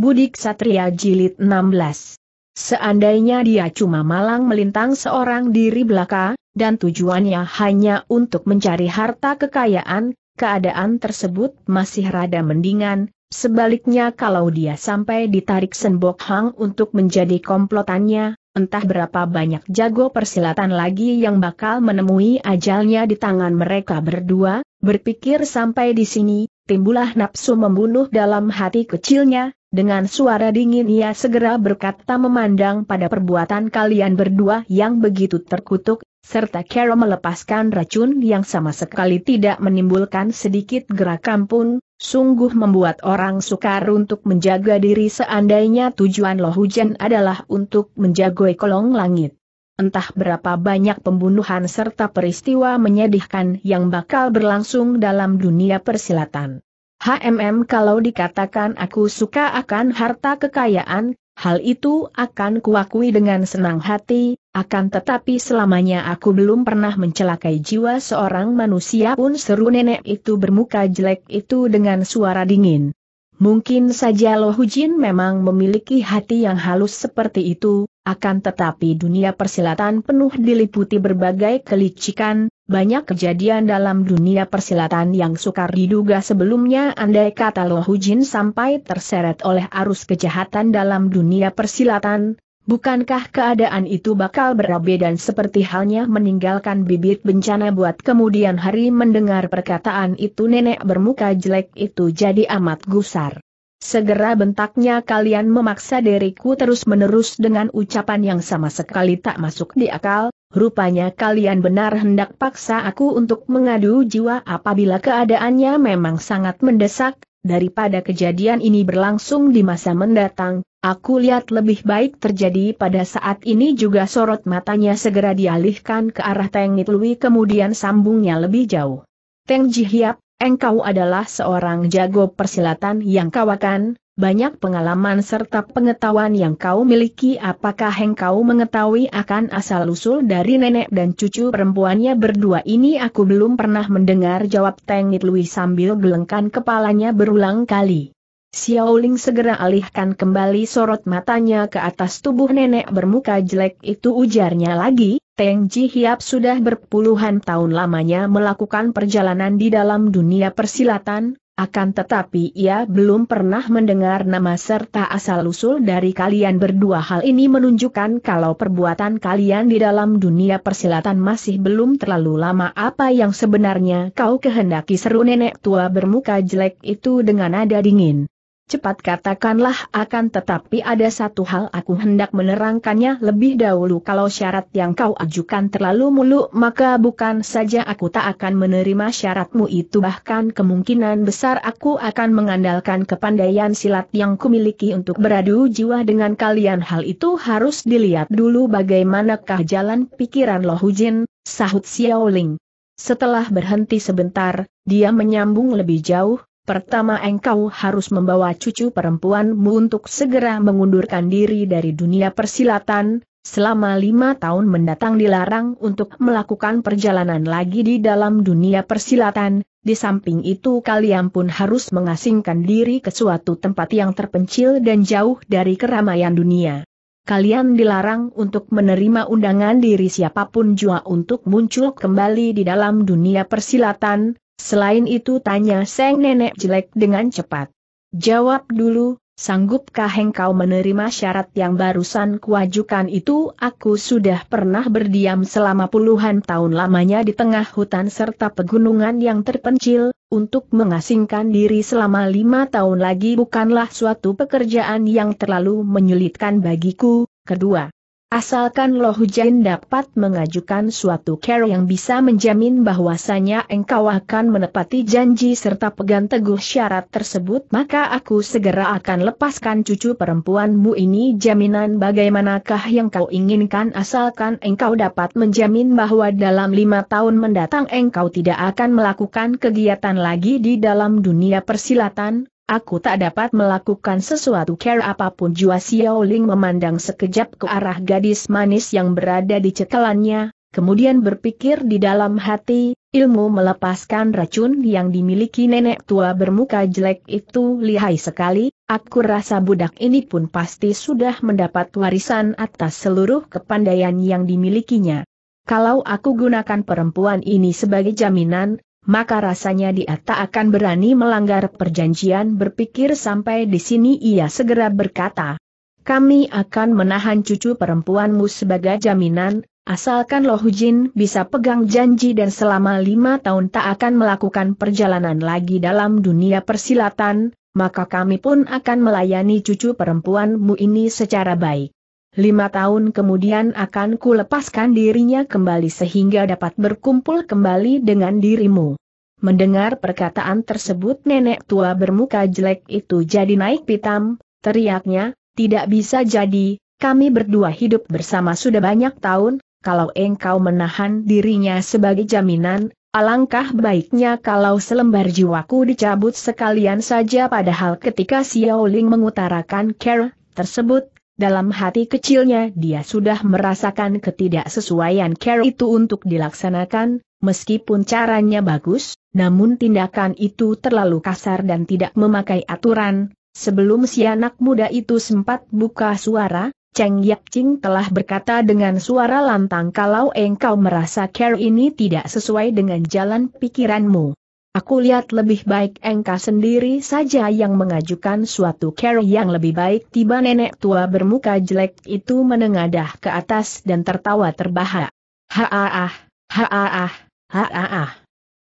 Budik Satria Jilid 16. Seandainya dia cuma malang melintang seorang diri belaka, dan tujuannya hanya untuk mencari harta kekayaan, keadaan tersebut masih rada mendingan, sebaliknya kalau dia sampai ditarik Senbok Hang untuk menjadi komplotannya, entah berapa banyak jago persilatan lagi yang bakal menemui ajalnya di tangan mereka berdua, berpikir sampai di sini, timbulah nafsu membunuh dalam hati kecilnya, dengan suara dingin ia segera berkata memandang pada perbuatan kalian berdua yang begitu terkutuk, serta Carol melepaskan racun yang sama sekali tidak menimbulkan sedikit gerakan pun, sungguh membuat orang sukar untuk menjaga diri seandainya tujuan loh hujan adalah untuk menjagoi kolong langit. Entah berapa banyak pembunuhan serta peristiwa menyedihkan yang bakal berlangsung dalam dunia persilatan. HMM kalau dikatakan aku suka akan harta kekayaan, hal itu akan kuakui dengan senang hati, akan tetapi selamanya aku belum pernah mencelakai jiwa seorang manusia pun seru nenek itu bermuka jelek itu dengan suara dingin. Mungkin saja Loh Hujin memang memiliki hati yang halus seperti itu, akan tetapi dunia persilatan penuh diliputi berbagai kelicikan, banyak kejadian dalam dunia persilatan yang sukar diduga sebelumnya andai kata Lohujin sampai terseret oleh arus kejahatan dalam dunia persilatan, bukankah keadaan itu bakal berabe dan seperti halnya meninggalkan bibit bencana buat kemudian hari mendengar perkataan itu nenek bermuka jelek itu jadi amat gusar. Segera bentaknya kalian memaksa diriku terus-menerus dengan ucapan yang sama sekali tak masuk di akal, rupanya kalian benar hendak paksa aku untuk mengadu jiwa apabila keadaannya memang sangat mendesak, daripada kejadian ini berlangsung di masa mendatang, aku lihat lebih baik terjadi pada saat ini juga sorot matanya segera dialihkan ke arah Teng Nitlui kemudian sambungnya lebih jauh. Teng Jihyap, Engkau adalah seorang jago persilatan yang kawakan, banyak pengalaman serta pengetahuan yang kau miliki apakah engkau mengetahui akan asal-usul dari nenek dan cucu perempuannya berdua ini aku belum pernah mendengar jawab Tengit Lui sambil gelengkan kepalanya berulang kali. Xiaoling segera alihkan kembali sorot matanya ke atas tubuh nenek bermuka jelek itu ujarnya lagi, Teng Ji Hiap sudah berpuluhan tahun lamanya melakukan perjalanan di dalam dunia persilatan, akan tetapi ia belum pernah mendengar nama serta asal-usul dari kalian berdua hal ini menunjukkan kalau perbuatan kalian di dalam dunia persilatan masih belum terlalu lama apa yang sebenarnya kau kehendaki seru nenek tua bermuka jelek itu dengan nada dingin. Cepat katakanlah akan tetapi ada satu hal aku hendak menerangkannya lebih dahulu kalau syarat yang kau ajukan terlalu muluk maka bukan saja aku tak akan menerima syaratmu itu bahkan kemungkinan besar aku akan mengandalkan kepandaian silat yang kumiliki untuk beradu jiwa dengan kalian hal itu harus dilihat dulu bagaimanakah jalan pikiran Lohujin, sahut Xiaoling. Setelah berhenti sebentar, dia menyambung lebih jauh, Pertama engkau harus membawa cucu perempuanmu untuk segera mengundurkan diri dari dunia persilatan, selama lima tahun mendatang dilarang untuk melakukan perjalanan lagi di dalam dunia persilatan, di samping itu kalian pun harus mengasingkan diri ke suatu tempat yang terpencil dan jauh dari keramaian dunia. Kalian dilarang untuk menerima undangan diri siapapun jua untuk muncul kembali di dalam dunia persilatan, Selain itu tanya Seng Nenek Jelek dengan cepat. Jawab dulu, sanggupkah engkau menerima syarat yang barusan kuajukan itu? Aku sudah pernah berdiam selama puluhan tahun lamanya di tengah hutan serta pegunungan yang terpencil, untuk mengasingkan diri selama lima tahun lagi bukanlah suatu pekerjaan yang terlalu menyulitkan bagiku. Kedua, Asalkan Lo Hujan dapat mengajukan suatu care yang bisa menjamin bahwasanya engkau akan menepati janji serta pegang teguh syarat tersebut maka aku segera akan lepaskan cucu perempuanmu ini jaminan bagaimanakah yang kau inginkan asalkan engkau dapat menjamin bahwa dalam lima tahun mendatang engkau tidak akan melakukan kegiatan lagi di dalam dunia persilatan, aku tak dapat melakukan sesuatu care apapun Jua Ling memandang sekejap ke arah gadis manis yang berada di cekelannya, kemudian berpikir di dalam hati, ilmu melepaskan racun yang dimiliki nenek tua bermuka jelek itu lihai sekali, aku rasa budak ini pun pasti sudah mendapat warisan atas seluruh kepandaian yang dimilikinya. Kalau aku gunakan perempuan ini sebagai jaminan, maka rasanya dia tak akan berani melanggar perjanjian berpikir sampai di sini ia segera berkata. Kami akan menahan cucu perempuanmu sebagai jaminan, asalkan Loh Jin bisa pegang janji dan selama lima tahun tak akan melakukan perjalanan lagi dalam dunia persilatan, maka kami pun akan melayani cucu perempuanmu ini secara baik lima tahun kemudian akan kulepaskan dirinya kembali sehingga dapat berkumpul kembali dengan dirimu. Mendengar perkataan tersebut nenek tua bermuka jelek itu jadi naik pitam, teriaknya, tidak bisa jadi, kami berdua hidup bersama sudah banyak tahun, kalau engkau menahan dirinya sebagai jaminan, Alangkah baiknya kalau selembar jiwaku dicabut sekalian saja padahal ketika Xiao Ling mengutarakan care tersebut, dalam hati kecilnya dia sudah merasakan ketidaksesuaian care itu untuk dilaksanakan, meskipun caranya bagus, namun tindakan itu terlalu kasar dan tidak memakai aturan. Sebelum si anak muda itu sempat buka suara, Cheng Ching telah berkata dengan suara lantang kalau engkau merasa care ini tidak sesuai dengan jalan pikiranmu. Aku lihat lebih baik engkau sendiri saja yang mengajukan suatu cara yang lebih baik. Tiba nenek tua bermuka jelek itu menengadah ke atas dan tertawa terbahak. Haaah, haaah, haaah.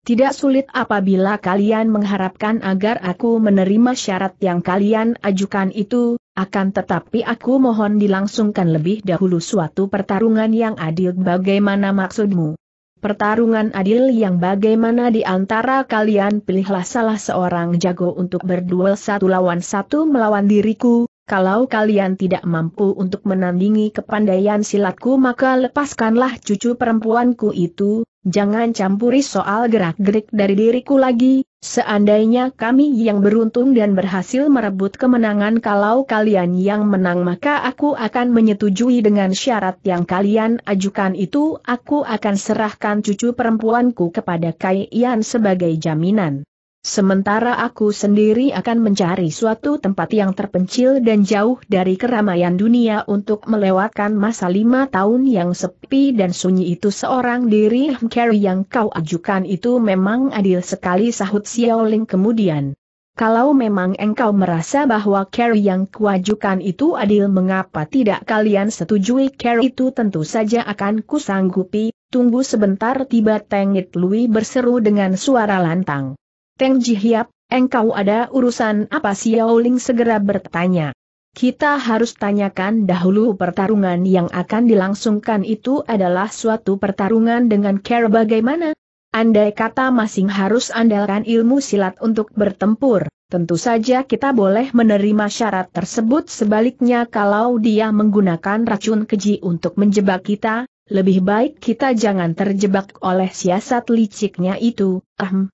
Tidak sulit apabila kalian mengharapkan agar aku menerima syarat yang kalian ajukan itu, akan tetapi aku mohon dilangsungkan lebih dahulu suatu pertarungan yang adil bagaimana maksudmu? Pertarungan adil yang bagaimana di antara kalian pilihlah salah seorang jago untuk berduel satu lawan satu melawan diriku, kalau kalian tidak mampu untuk menandingi kepandaian silatku maka lepaskanlah cucu perempuanku itu, jangan campuri soal gerak-gerik dari diriku lagi, Seandainya kami yang beruntung dan berhasil merebut kemenangan kalau kalian yang menang maka aku akan menyetujui dengan syarat yang kalian ajukan itu aku akan serahkan cucu perempuanku kepada Kaian sebagai jaminan. Sementara aku sendiri akan mencari suatu tempat yang terpencil dan jauh dari keramaian dunia untuk melewatkan masa lima tahun yang sepi dan sunyi itu seorang diri Hmkeri yang kau ajukan itu memang adil sekali sahut Xiao Ling kemudian. Kalau memang engkau merasa bahwa Carrie yang kuajukan itu adil mengapa tidak kalian setujui Carrie itu tentu saja akan kusanggupi, tunggu sebentar tiba Tengit Louis berseru dengan suara lantang. Teng Ji engkau ada urusan apa Xiao Ling segera bertanya. Kita harus tanyakan dahulu pertarungan yang akan dilangsungkan itu adalah suatu pertarungan dengan care bagaimana? Andai kata masing harus andalkan ilmu silat untuk bertempur, tentu saja kita boleh menerima syarat tersebut sebaliknya kalau dia menggunakan racun keji untuk menjebak kita, lebih baik kita jangan terjebak oleh siasat liciknya itu, ahem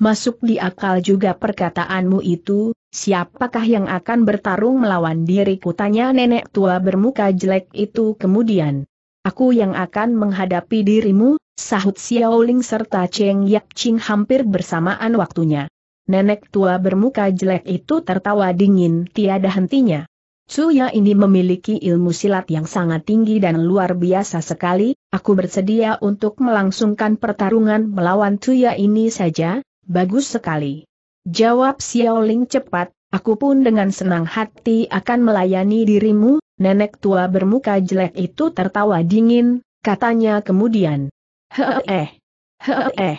masuk di akal juga perkataanmu itu, siapakah yang akan bertarung melawan diriku tanya nenek tua bermuka jelek itu kemudian. Aku yang akan menghadapi dirimu, sahut Xiaoling serta Cheng Yak Ching hampir bersamaan waktunya. Nenek tua bermuka jelek itu tertawa dingin tiada hentinya. Suya ini memiliki ilmu silat yang sangat tinggi dan luar biasa sekali, aku bersedia untuk melangsungkan pertarungan melawan Suya ini saja, bagus sekali. Jawab Xiao Ling cepat, aku pun dengan senang hati akan melayani dirimu, nenek tua bermuka jelek itu tertawa dingin, katanya kemudian. Heeh, heeh,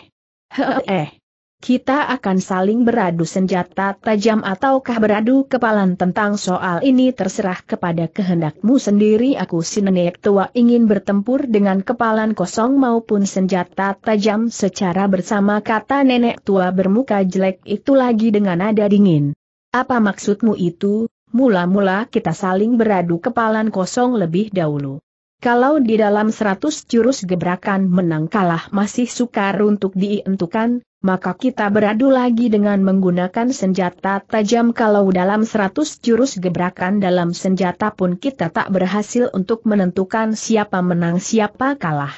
heeh. Kita akan saling beradu senjata tajam ataukah beradu kepalan tentang soal ini terserah kepada kehendakmu sendiri aku si nenek tua ingin bertempur dengan kepalan kosong maupun senjata tajam secara bersama kata nenek tua bermuka jelek itu lagi dengan nada dingin. Apa maksudmu itu? Mula-mula kita saling beradu kepalan kosong lebih dahulu. Kalau di dalam seratus jurus gebrakan menang kalah masih sukar untuk dientukan, maka kita beradu lagi dengan menggunakan senjata tajam kalau dalam seratus jurus gebrakan dalam senjata pun kita tak berhasil untuk menentukan siapa menang siapa kalah.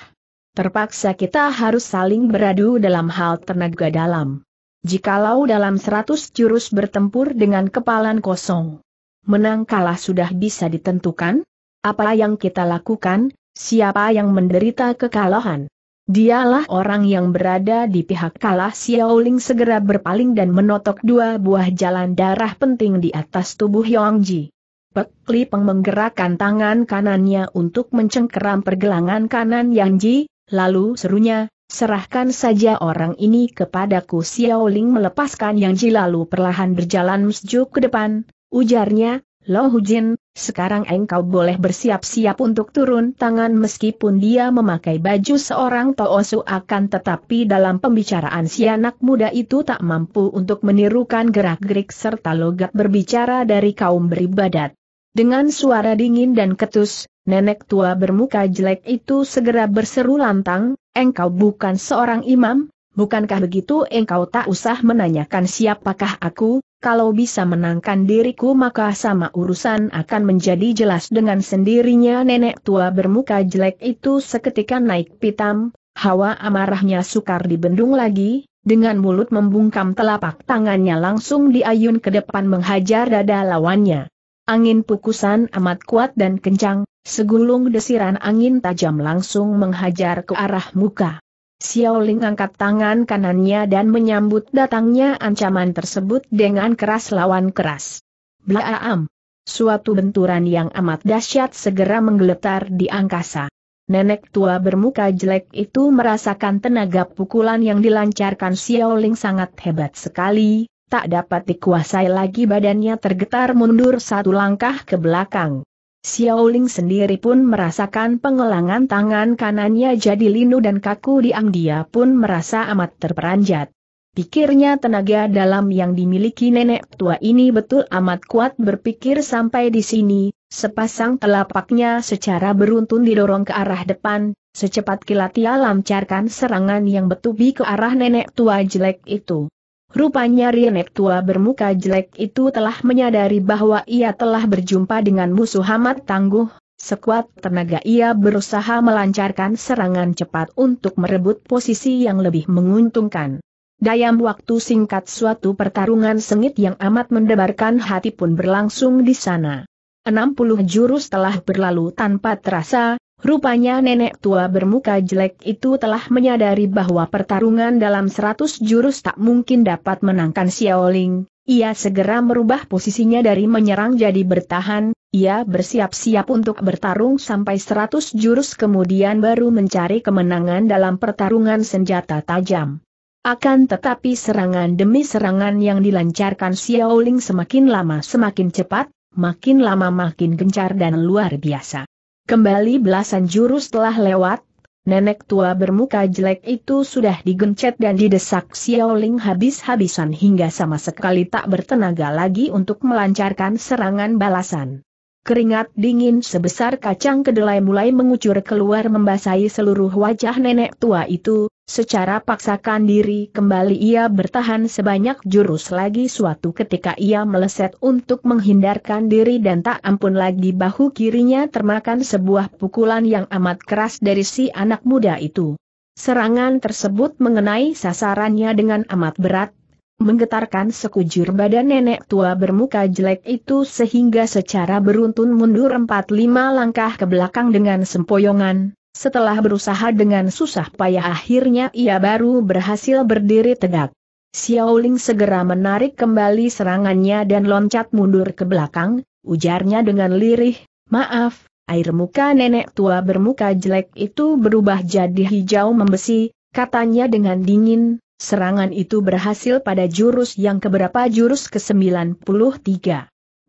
Terpaksa kita harus saling beradu dalam hal tenaga dalam. Jikalau dalam seratus jurus bertempur dengan kepalan kosong, menang kalah sudah bisa ditentukan? Apa yang kita lakukan, siapa yang menderita kekalahan? Dialah orang yang berada di pihak kalah Xiaoling segera berpaling dan menotok dua buah jalan darah penting di atas tubuh Yongji. Pek Li Peng menggerakkan tangan kanannya untuk mencengkeram pergelangan kanan Yang Ji, lalu serunya, serahkan saja orang ini kepadaku Xiaoling melepaskan Yang Ji lalu perlahan berjalan sejuk ke depan, ujarnya, Lo Hujin, sekarang engkau boleh bersiap-siap untuk turun tangan meskipun dia memakai baju seorang Toosu akan tetapi dalam pembicaraan si anak muda itu tak mampu untuk menirukan gerak-gerik serta logat berbicara dari kaum beribadat. Dengan suara dingin dan ketus, nenek tua bermuka jelek itu segera berseru lantang, engkau bukan seorang imam, bukankah begitu engkau tak usah menanyakan siapakah aku, kalau bisa menangkan diriku maka sama urusan akan menjadi jelas dengan sendirinya nenek tua bermuka jelek itu seketika naik pitam, hawa amarahnya sukar dibendung lagi, dengan mulut membungkam telapak tangannya langsung diayun ke depan menghajar dada lawannya. Angin pukusan amat kuat dan kencang, segulung desiran angin tajam langsung menghajar ke arah muka. Xiaoling angkat tangan kanannya dan menyambut datangnya ancaman tersebut dengan keras lawan keras. Blaam! Suatu benturan yang amat dahsyat segera menggeletar di angkasa. Nenek tua bermuka jelek itu merasakan tenaga pukulan yang dilancarkan Xiaoling sangat hebat sekali, tak dapat dikuasai lagi badannya tergetar mundur satu langkah ke belakang. Xiaoling sendiri pun merasakan pengelangan tangan kanannya jadi linu dan kaku diam dia pun merasa amat terperanjat. Pikirnya tenaga dalam yang dimiliki nenek tua ini betul amat kuat berpikir sampai di sini, sepasang telapaknya secara beruntun didorong ke arah depan, secepat kilat ia lancarkan serangan yang betubi ke arah nenek tua jelek itu. Rupanya Rienek tua bermuka jelek itu telah menyadari bahwa ia telah berjumpa dengan musuh amat tangguh, sekuat tenaga ia berusaha melancarkan serangan cepat untuk merebut posisi yang lebih menguntungkan. Dayam waktu singkat suatu pertarungan sengit yang amat mendebarkan hati pun berlangsung di sana. 60 jurus telah berlalu tanpa terasa, Rupanya nenek tua bermuka jelek itu telah menyadari bahwa pertarungan dalam seratus jurus tak mungkin dapat menangkan Xiaoling. Ia segera merubah posisinya dari menyerang jadi bertahan, ia bersiap-siap untuk bertarung sampai seratus jurus kemudian baru mencari kemenangan dalam pertarungan senjata tajam. Akan tetapi serangan demi serangan yang dilancarkan Xiaoling semakin lama semakin cepat, makin lama makin gencar dan luar biasa. Kembali belasan jurus telah lewat, nenek tua bermuka jelek itu sudah digencet dan didesak Xiaoling habis-habisan hingga sama sekali tak bertenaga lagi untuk melancarkan serangan balasan. Keringat dingin sebesar kacang kedelai mulai mengucur keluar membasahi seluruh wajah nenek tua itu, secara paksakan diri kembali ia bertahan sebanyak jurus lagi suatu ketika ia meleset untuk menghindarkan diri dan tak ampun lagi bahu kirinya termakan sebuah pukulan yang amat keras dari si anak muda itu. Serangan tersebut mengenai sasarannya dengan amat berat, menggetarkan sekujur badan nenek tua bermuka jelek itu sehingga secara beruntun mundur empat lima langkah ke belakang dengan sempoyongan. Setelah berusaha dengan susah payah akhirnya ia baru berhasil berdiri tegak. Xiao Ling segera menarik kembali serangannya dan loncat mundur ke belakang, ujarnya dengan lirih, maaf, air muka nenek tua bermuka jelek itu berubah jadi hijau membesi, katanya dengan dingin, Serangan itu berhasil pada jurus yang keberapa jurus ke-93.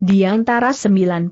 Di antara 93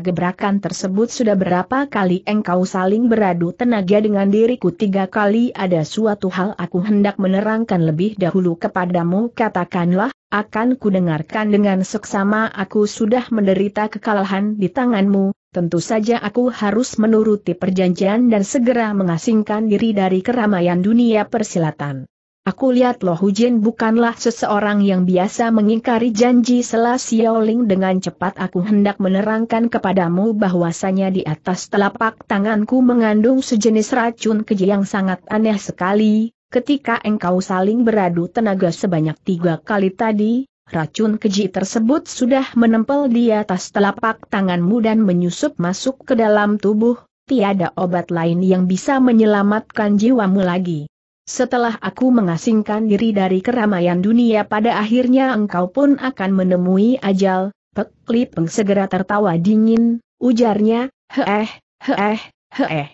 gebrakan tersebut sudah berapa kali engkau saling beradu tenaga dengan diriku tiga kali ada suatu hal aku hendak menerangkan lebih dahulu kepadamu katakanlah, akan kudengarkan dengan seksama aku sudah menderita kekalahan di tanganmu, tentu saja aku harus menuruti perjanjian dan segera mengasingkan diri dari keramaian dunia persilatan. Aku lihat Lo Hujen bukanlah seseorang yang biasa mengingkari janji Sela Xiaoling dengan cepat aku hendak menerangkan kepadamu bahwasanya di atas telapak tanganku mengandung sejenis racun keji yang sangat aneh sekali. Ketika engkau saling beradu tenaga sebanyak tiga kali tadi, racun keji tersebut sudah menempel di atas telapak tanganmu dan menyusup masuk ke dalam tubuh, tiada obat lain yang bisa menyelamatkan jiwamu lagi. Setelah aku mengasingkan diri dari keramaian dunia pada akhirnya engkau pun akan menemui ajal, Pek Lipeng segera tertawa dingin, ujarnya, heeh, heeh, heeh.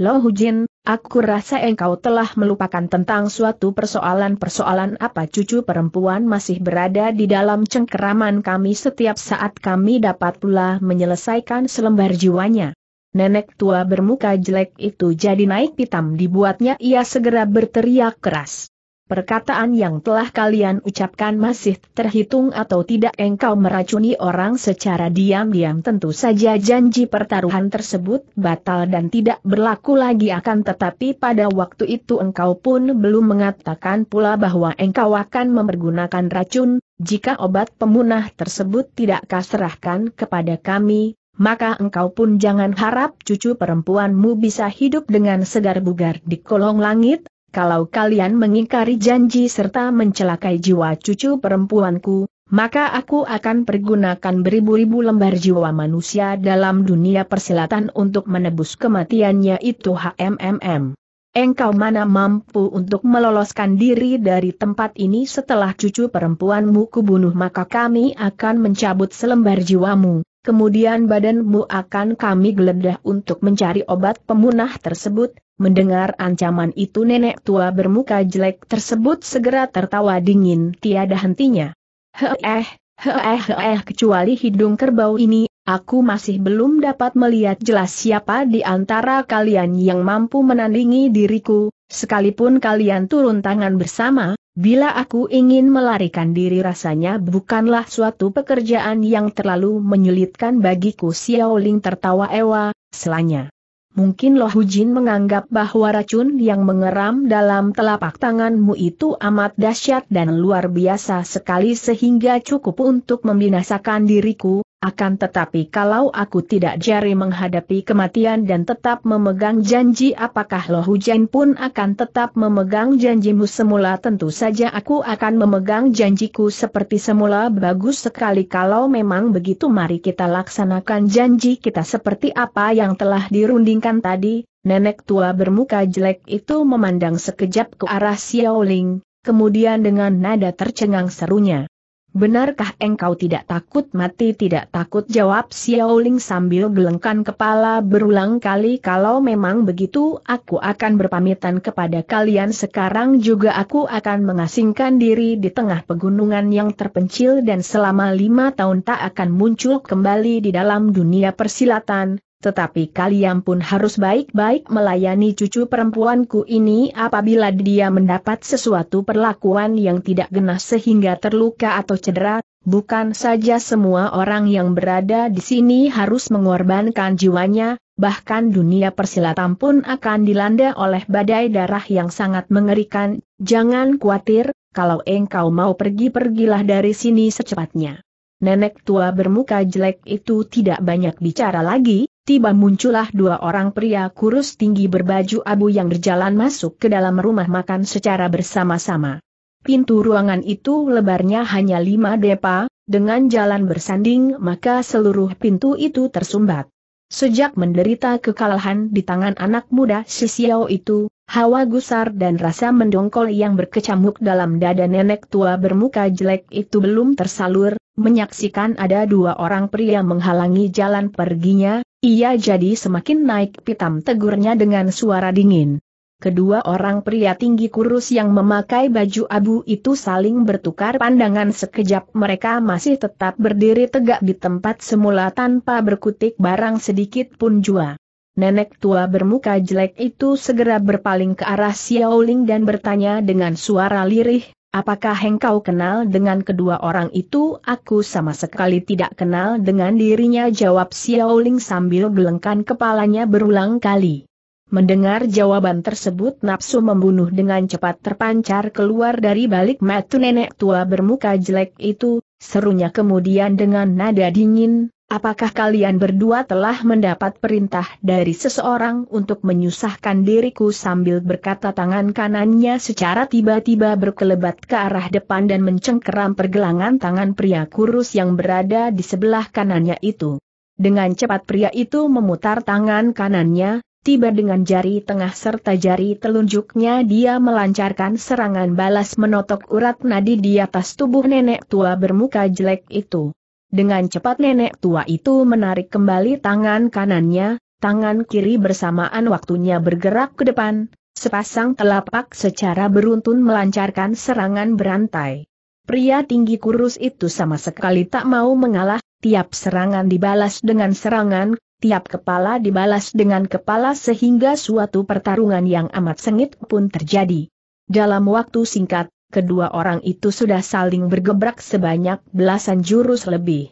Lo Hujin, aku rasa engkau telah melupakan tentang suatu persoalan-persoalan apa cucu perempuan masih berada di dalam cengkeraman kami setiap saat kami dapat pula menyelesaikan selembar jiwanya nenek tua bermuka jelek itu jadi naik pitam dibuatnya ia segera berteriak keras. Perkataan yang telah kalian ucapkan masih terhitung atau tidak engkau meracuni orang secara diam-diam tentu saja janji pertaruhan tersebut batal dan tidak berlaku lagi akan tetapi pada waktu itu engkau pun belum mengatakan pula bahwa engkau akan memergunakan racun, jika obat pemunah tersebut tidak kaserahkan kepada kami, maka engkau pun jangan harap cucu perempuanmu bisa hidup dengan segar bugar di kolong langit, kalau kalian mengingkari janji serta mencelakai jiwa cucu perempuanku, maka aku akan pergunakan beribu-ribu lembar jiwa manusia dalam dunia persilatan untuk menebus kematiannya itu HMMM. Engkau mana mampu untuk meloloskan diri dari tempat ini setelah cucu perempuanmu kubunuh maka kami akan mencabut selembar jiwamu, kemudian badanmu akan kami geledah untuk mencari obat pemunah tersebut. Mendengar ancaman itu nenek tua bermuka jelek tersebut segera tertawa dingin tiada hentinya. Heeh, heeh heeh kecuali hidung kerbau ini, aku masih belum dapat melihat jelas siapa di antara kalian yang mampu menandingi diriku, sekalipun kalian turun tangan bersama, Bila aku ingin melarikan diri rasanya bukanlah suatu pekerjaan yang terlalu menyulitkan bagiku Xiao Ling tertawa ewa, selanya. Mungkin Loh Hujin menganggap bahwa racun yang mengeram dalam telapak tanganmu itu amat dahsyat dan luar biasa sekali sehingga cukup untuk membinasakan diriku, akan tetapi kalau aku tidak jari menghadapi kematian dan tetap memegang janji apakah Lo Hujan pun akan tetap memegang janjimu semula tentu saja aku akan memegang janjiku seperti semula bagus sekali kalau memang begitu mari kita laksanakan janji kita seperti apa yang telah dirundingkan tadi. Nenek tua bermuka jelek itu memandang sekejap ke arah Xiaoling, kemudian dengan nada tercengang serunya. Benarkah engkau tidak takut mati tidak takut jawab Xiao Ling sambil gelengkan kepala berulang kali kalau memang begitu aku akan berpamitan kepada kalian sekarang juga aku akan mengasingkan diri di tengah pegunungan yang terpencil dan selama lima tahun tak akan muncul kembali di dalam dunia persilatan, tetapi kalian pun harus baik-baik melayani cucu perempuanku ini apabila dia mendapat sesuatu perlakuan yang tidak genah sehingga terluka atau cedera, bukan saja semua orang yang berada di sini harus mengorbankan jiwanya, bahkan dunia persilatan pun akan dilanda oleh badai darah yang sangat mengerikan, jangan khawatir, kalau engkau mau pergi pergilah dari sini secepatnya. Nenek tua bermuka jelek itu tidak banyak bicara lagi, tiba muncullah dua orang pria kurus tinggi berbaju abu yang berjalan masuk ke dalam rumah makan secara bersama-sama. Pintu ruangan itu lebarnya hanya lima depa, dengan jalan bersanding maka seluruh pintu itu tersumbat. Sejak menderita kekalahan di tangan anak muda Sisiao itu, Hawa gusar dan rasa mendongkol yang berkecamuk dalam dada nenek tua bermuka jelek itu belum tersalur, menyaksikan ada dua orang pria menghalangi jalan perginya, ia jadi semakin naik pitam tegurnya dengan suara dingin. Kedua orang pria tinggi kurus yang memakai baju abu itu saling bertukar pandangan sekejap mereka masih tetap berdiri tegak di tempat semula tanpa berkutik barang sedikit pun jua nenek tua bermuka jelek itu segera berpaling ke arah Xiaoling dan bertanya dengan suara lirih, apakah engkau kenal dengan kedua orang itu? Aku sama sekali tidak kenal dengan dirinya jawab Xiaoling sambil gelengkan kepalanya berulang kali. Mendengar jawaban tersebut nafsu membunuh dengan cepat terpancar keluar dari balik mata nenek tua bermuka jelek itu, serunya kemudian dengan nada dingin, apakah kalian berdua telah mendapat perintah dari seseorang untuk menyusahkan diriku sambil berkata tangan kanannya secara tiba-tiba berkelebat ke arah depan dan mencengkeram pergelangan tangan pria kurus yang berada di sebelah kanannya itu. Dengan cepat pria itu memutar tangan kanannya, tiba dengan jari tengah serta jari telunjuknya dia melancarkan serangan balas menotok urat nadi di atas tubuh nenek tua bermuka jelek itu. Dengan cepat nenek tua itu menarik kembali tangan kanannya, tangan kiri bersamaan waktunya bergerak ke depan, sepasang telapak secara beruntun melancarkan serangan berantai. Pria tinggi kurus itu sama sekali tak mau mengalah, tiap serangan dibalas dengan serangan, tiap kepala dibalas dengan kepala sehingga suatu pertarungan yang amat sengit pun terjadi. Dalam waktu singkat, kedua orang itu sudah saling bergebrak sebanyak belasan jurus lebih.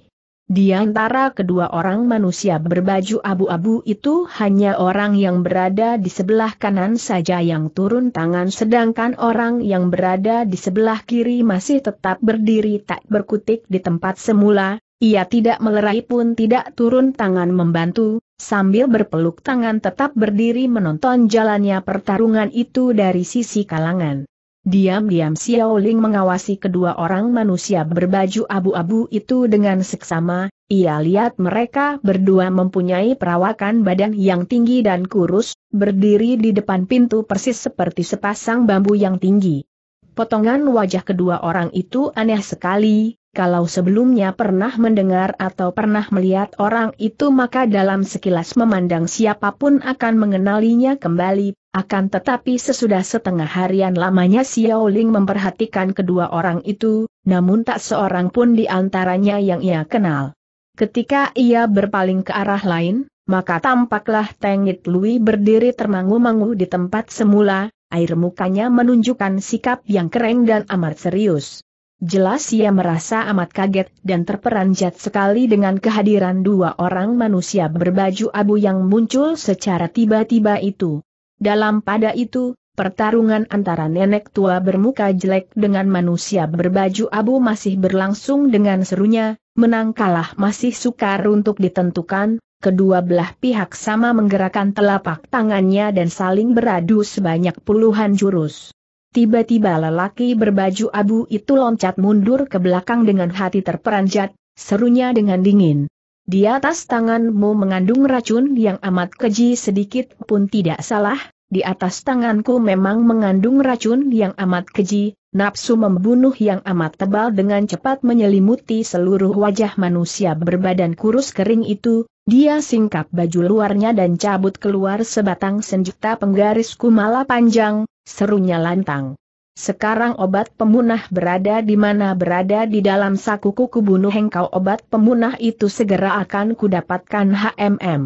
Di antara kedua orang manusia berbaju abu-abu itu hanya orang yang berada di sebelah kanan saja yang turun tangan sedangkan orang yang berada di sebelah kiri masih tetap berdiri tak berkutik di tempat semula, ia tidak melerai pun tidak turun tangan membantu, sambil berpeluk tangan tetap berdiri menonton jalannya pertarungan itu dari sisi kalangan. Diam-diam Xiao Ling mengawasi kedua orang manusia berbaju abu-abu itu dengan seksama, ia lihat mereka berdua mempunyai perawakan badan yang tinggi dan kurus, berdiri di depan pintu persis seperti sepasang bambu yang tinggi. Potongan wajah kedua orang itu aneh sekali, kalau sebelumnya pernah mendengar atau pernah melihat orang itu maka dalam sekilas memandang siapapun akan mengenalinya kembali, akan tetapi sesudah setengah harian lamanya Xiao Ling memperhatikan kedua orang itu, namun tak seorang pun di antaranya yang ia kenal. Ketika ia berpaling ke arah lain, maka tampaklah Tengit Lui berdiri termangu-mangu di tempat semula, air mukanya menunjukkan sikap yang kering dan amat serius. Jelas ia merasa amat kaget dan terperanjat sekali dengan kehadiran dua orang manusia berbaju abu yang muncul secara tiba-tiba itu. Dalam pada itu, pertarungan antara nenek tua bermuka jelek dengan manusia berbaju abu masih berlangsung dengan serunya, menang kalah masih sukar untuk ditentukan, kedua belah pihak sama menggerakkan telapak tangannya dan saling beradu sebanyak puluhan jurus. Tiba-tiba lelaki berbaju abu itu loncat mundur ke belakang dengan hati terperanjat, serunya dengan dingin. Di atas tanganmu mengandung racun yang amat keji sedikit pun tidak salah, di atas tanganku memang mengandung racun yang amat keji, nafsu membunuh yang amat tebal dengan cepat menyelimuti seluruh wajah manusia berbadan kurus kering itu, dia singkap baju luarnya dan cabut keluar sebatang senjata penggaris kumala panjang, Serunya lantang. Sekarang obat pemunah berada di mana berada di dalam sakuku. Kubunuh bunuh engkau obat pemunah itu segera akan kudapatkan HMM.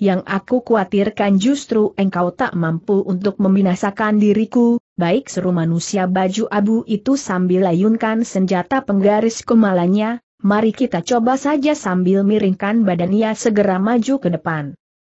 Yang aku khawatirkan justru engkau tak mampu untuk membinasakan diriku, baik seru manusia baju abu itu sambil layunkan senjata penggaris kemalanya. mari kita coba saja sambil miringkan badannya segera maju ke depan.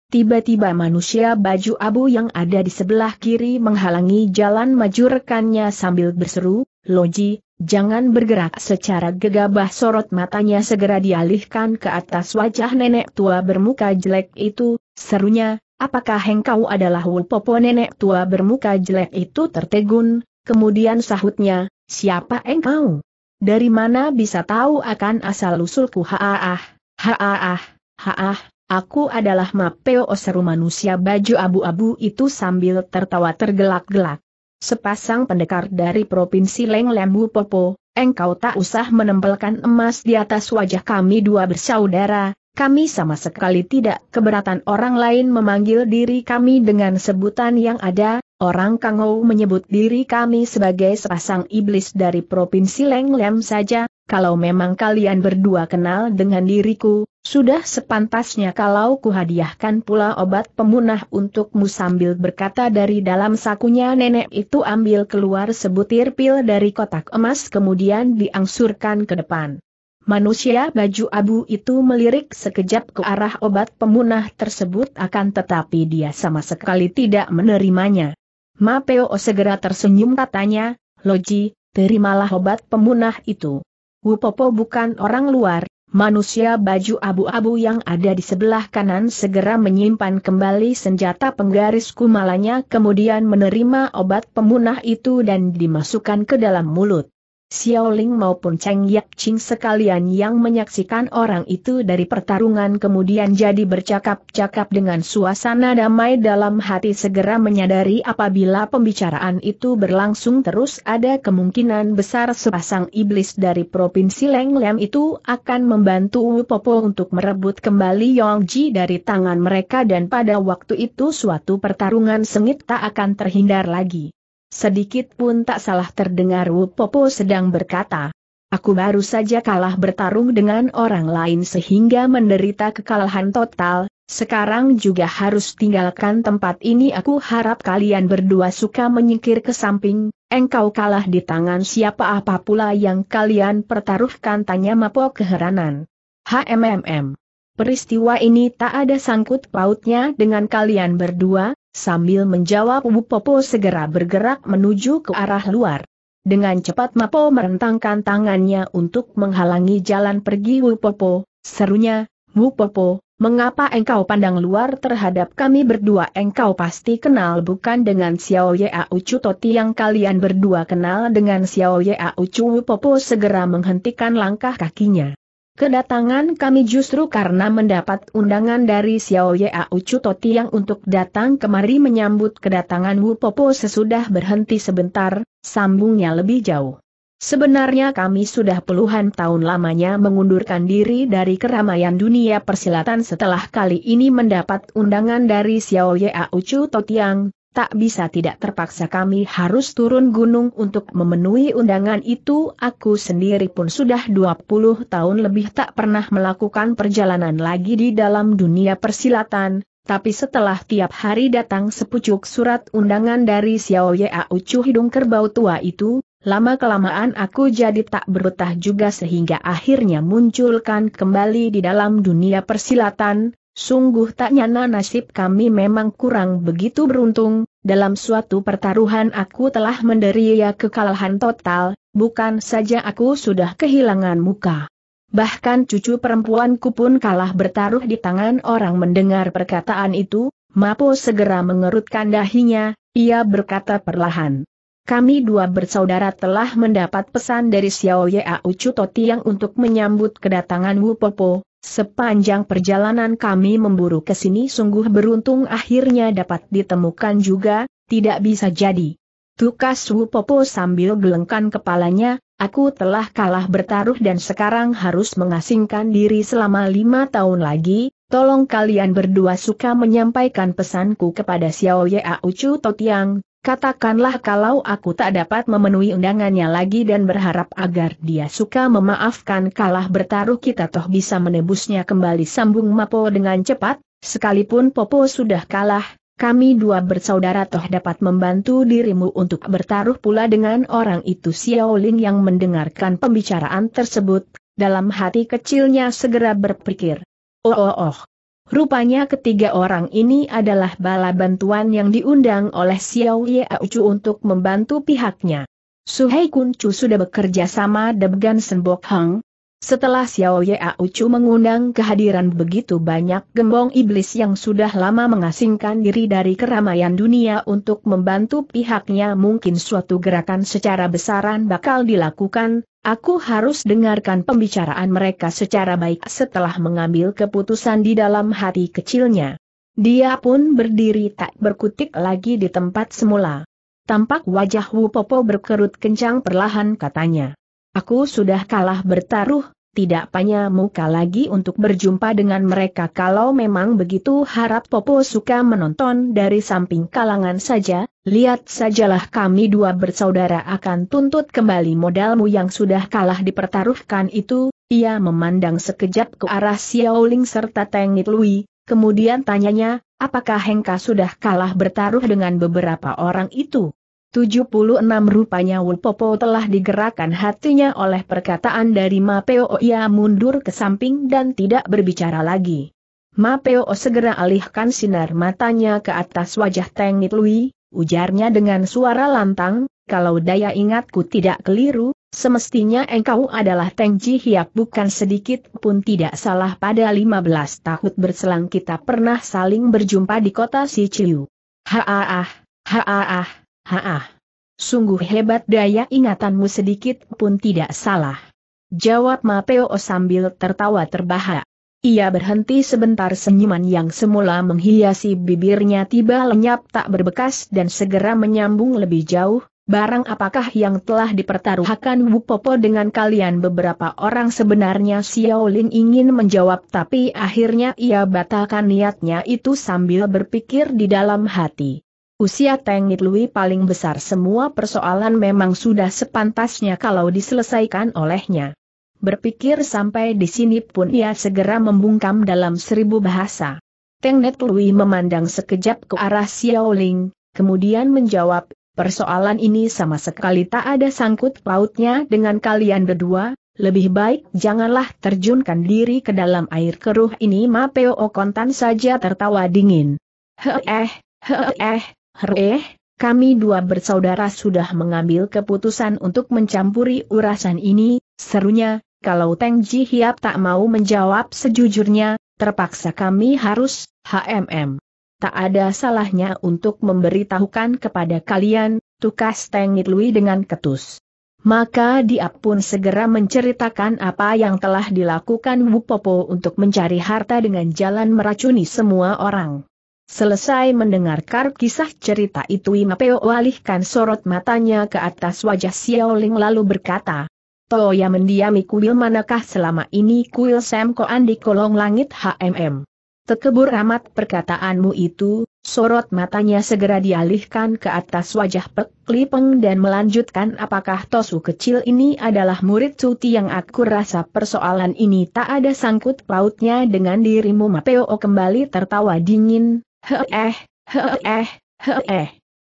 Tiba-tiba manusia baju abu yang ada di sebelah kiri menghalangi jalan maju rekannya sambil berseru, Loji, jangan bergerak secara gegabah sorot matanya segera dialihkan ke atas wajah nenek tua bermuka jelek itu, serunya, apakah engkau adalah wupopo nenek tua bermuka jelek itu tertegun, kemudian sahutnya, siapa engkau? Dari mana bisa tahu akan asal-usulku haaah, haaah, haaah, Aku adalah Mapeo Oseru manusia baju abu-abu itu sambil tertawa tergelak-gelak. Sepasang pendekar dari Provinsi Leng Lembu Popo, engkau tak usah menempelkan emas di atas wajah kami dua bersaudara, kami sama sekali tidak keberatan orang lain memanggil diri kami dengan sebutan yang ada, orang Kangou menyebut diri kami sebagai sepasang iblis dari Provinsi Leng Lem saja, kalau memang kalian berdua kenal dengan diriku, sudah sepantasnya kalau kuhadiahkan pula obat pemunah untukmu sambil berkata dari dalam sakunya nenek itu ambil keluar sebutir pil dari kotak emas kemudian diangsurkan ke depan. Manusia baju abu itu melirik sekejap ke arah obat pemunah tersebut akan tetapi dia sama sekali tidak menerimanya. Mapeo segera tersenyum katanya, Loji, terimalah obat pemunah itu. Wupopo bukan orang luar, Manusia baju abu-abu yang ada di sebelah kanan segera menyimpan kembali senjata penggaris kumalanya kemudian menerima obat pemunah itu dan dimasukkan ke dalam mulut. Xiaoling maupun Cheng Ching sekalian yang menyaksikan orang itu dari pertarungan kemudian jadi bercakap-cakap dengan suasana damai dalam hati segera menyadari apabila pembicaraan itu berlangsung terus ada kemungkinan besar sepasang iblis dari provinsi Leng Lem itu akan membantu Wu Popo untuk merebut kembali Yong Ji dari tangan mereka dan pada waktu itu suatu pertarungan sengit tak akan terhindar lagi. Sedikit pun tak salah terdengar Popo sedang berkata. Aku baru saja kalah bertarung dengan orang lain sehingga menderita kekalahan total, sekarang juga harus tinggalkan tempat ini aku harap kalian berdua suka menyingkir ke samping, engkau kalah di tangan siapa apa pula yang kalian pertaruhkan tanya Mapo keheranan. HMMM. Peristiwa ini tak ada sangkut pautnya dengan kalian berdua, Sambil menjawab Wu Popo segera bergerak menuju ke arah luar. Dengan cepat Mapo merentangkan tangannya untuk menghalangi jalan pergi Wu Popo. serunya, Wu Popo, mengapa engkau pandang luar terhadap kami berdua engkau pasti kenal bukan dengan Xiao Yea Ucu Toti yang kalian berdua kenal dengan Xiao Yea Ucu Popo segera menghentikan langkah kakinya. Kedatangan kami justru karena mendapat undangan dari Xiao Ya Ucu Totiang untuk datang kemari menyambut kedatangan Wu Popo sesudah berhenti sebentar, sambungnya lebih jauh. Sebenarnya kami sudah puluhan tahun lamanya mengundurkan diri dari keramaian dunia persilatan setelah kali ini mendapat undangan dari Xiao Ya Ucu Totiang, tak bisa tidak terpaksa kami harus turun gunung untuk memenuhi undangan itu. Aku sendiri pun sudah 20 tahun lebih tak pernah melakukan perjalanan lagi di dalam dunia persilatan, tapi setelah tiap hari datang sepucuk surat undangan dari Xiao Ya Ucu hidung kerbau tua itu, Lama-kelamaan aku jadi tak berbetah juga sehingga akhirnya munculkan kembali di dalam dunia persilatan, sungguh tak nyana nasib kami memang kurang begitu beruntung, dalam suatu pertaruhan aku telah menderia kekalahan total, bukan saja aku sudah kehilangan muka. Bahkan cucu perempuanku pun kalah bertaruh di tangan orang mendengar perkataan itu, Mapo segera mengerutkan dahinya, ia berkata perlahan. Kami dua bersaudara telah mendapat pesan dari Xiao Ucu Cutoti yang untuk menyambut kedatangan Wu Popo, Sepanjang perjalanan kami memburu ke sini sungguh beruntung akhirnya dapat ditemukan juga, tidak bisa jadi. Tukas Wu Popo sambil gelengkan kepalanya, aku telah kalah bertaruh dan sekarang harus mengasingkan diri selama lima tahun lagi, tolong kalian berdua suka menyampaikan pesanku kepada Xiao Yao Chu Totiang, Katakanlah kalau aku tak dapat memenuhi undangannya lagi dan berharap agar dia suka memaafkan kalah bertaruh kita toh bisa menebusnya kembali sambung Mapo dengan cepat, sekalipun Popo sudah kalah, kami dua bersaudara toh dapat membantu dirimu untuk bertaruh pula dengan orang itu Xiaolin yang mendengarkan pembicaraan tersebut, dalam hati kecilnya segera berpikir. Oh oh oh, Rupanya ketiga orang ini adalah bala bantuan yang diundang oleh Xiao Aucu untuk membantu pihaknya. Suhei Kuncu sudah bekerja sama Debgan Senbok Hang, setelah Xiao Yao Ucu mengundang kehadiran begitu banyak gembong iblis yang sudah lama mengasingkan diri dari keramaian dunia untuk membantu pihaknya mungkin suatu gerakan secara besaran bakal dilakukan, aku harus dengarkan pembicaraan mereka secara baik setelah mengambil keputusan di dalam hati kecilnya. Dia pun berdiri tak berkutik lagi di tempat semula. Tampak wajah Wu Popo berkerut kencang perlahan katanya. Aku sudah kalah bertaruh, tidak punya muka lagi untuk berjumpa dengan mereka kalau memang begitu harap Popo suka menonton dari samping kalangan saja, lihat sajalah kami dua bersaudara akan tuntut kembali modalmu yang sudah kalah dipertaruhkan itu, ia memandang sekejap ke arah Xiaoling serta Nit Lui, kemudian tanyanya, apakah Hengka sudah kalah bertaruh dengan beberapa orang itu? 76 rupanya Popo telah digerakkan hatinya oleh perkataan dari Mapeo ia mundur ke samping dan tidak berbicara lagi. Mapeo segera alihkan sinar matanya ke atas wajah Tengit Lui, ujarnya dengan suara lantang, kalau daya ingatku tidak keliru, semestinya engkau adalah Teng Ji bukan sedikit pun tidak salah pada 15 tahun berselang kita pernah saling berjumpa di kota Siciu. Haaah, haaah, Haah. Sungguh hebat daya ingatanmu sedikit pun tidak salah. Jawab Mapeo sambil tertawa terbahak. Ia berhenti sebentar senyuman yang semula menghiasi bibirnya tiba lenyap tak berbekas dan segera menyambung lebih jauh, barang apakah yang telah dipertaruhkan Popo dengan kalian beberapa orang sebenarnya Xiao Ling ingin menjawab tapi akhirnya ia batalkan niatnya itu sambil berpikir di dalam hati. Usia Tengit Lui paling besar semua persoalan memang sudah sepantasnya kalau diselesaikan olehnya. Berpikir sampai di sini pun ia segera membungkam dalam seribu bahasa. Tengnet Lui memandang sekejap ke arah Xiaoling, kemudian menjawab, persoalan ini sama sekali tak ada sangkut pautnya dengan kalian berdua, lebih baik janganlah terjunkan diri ke dalam air keruh ini Mapeo Kontan saja tertawa dingin. He he eh. Eh, kami dua bersaudara sudah mengambil keputusan untuk mencampuri urusan ini, serunya, kalau Teng Ji Hiap tak mau menjawab sejujurnya, terpaksa kami harus, HMM. Tak ada salahnya untuk memberitahukan kepada kalian, tukas Teng Nitlui dengan ketus. Maka dia pun segera menceritakan apa yang telah dilakukan Wu Popo untuk mencari harta dengan jalan meracuni semua orang. Selesai mendengarkan kisah cerita itu Imapeo walihkan sorot matanya ke atas wajah Xiao Ling lalu berkata, Toya mendiami kuil manakah selama ini kuil Samkoan di kolong langit HMM. Tekebur amat perkataanmu itu, sorot matanya segera dialihkan ke atas wajah Pek Peng dan melanjutkan apakah Tosu kecil ini adalah murid Suti yang aku rasa persoalan ini tak ada sangkut pautnya dengan dirimu Mapeo kembali tertawa dingin, Heeh, heeh, heeh.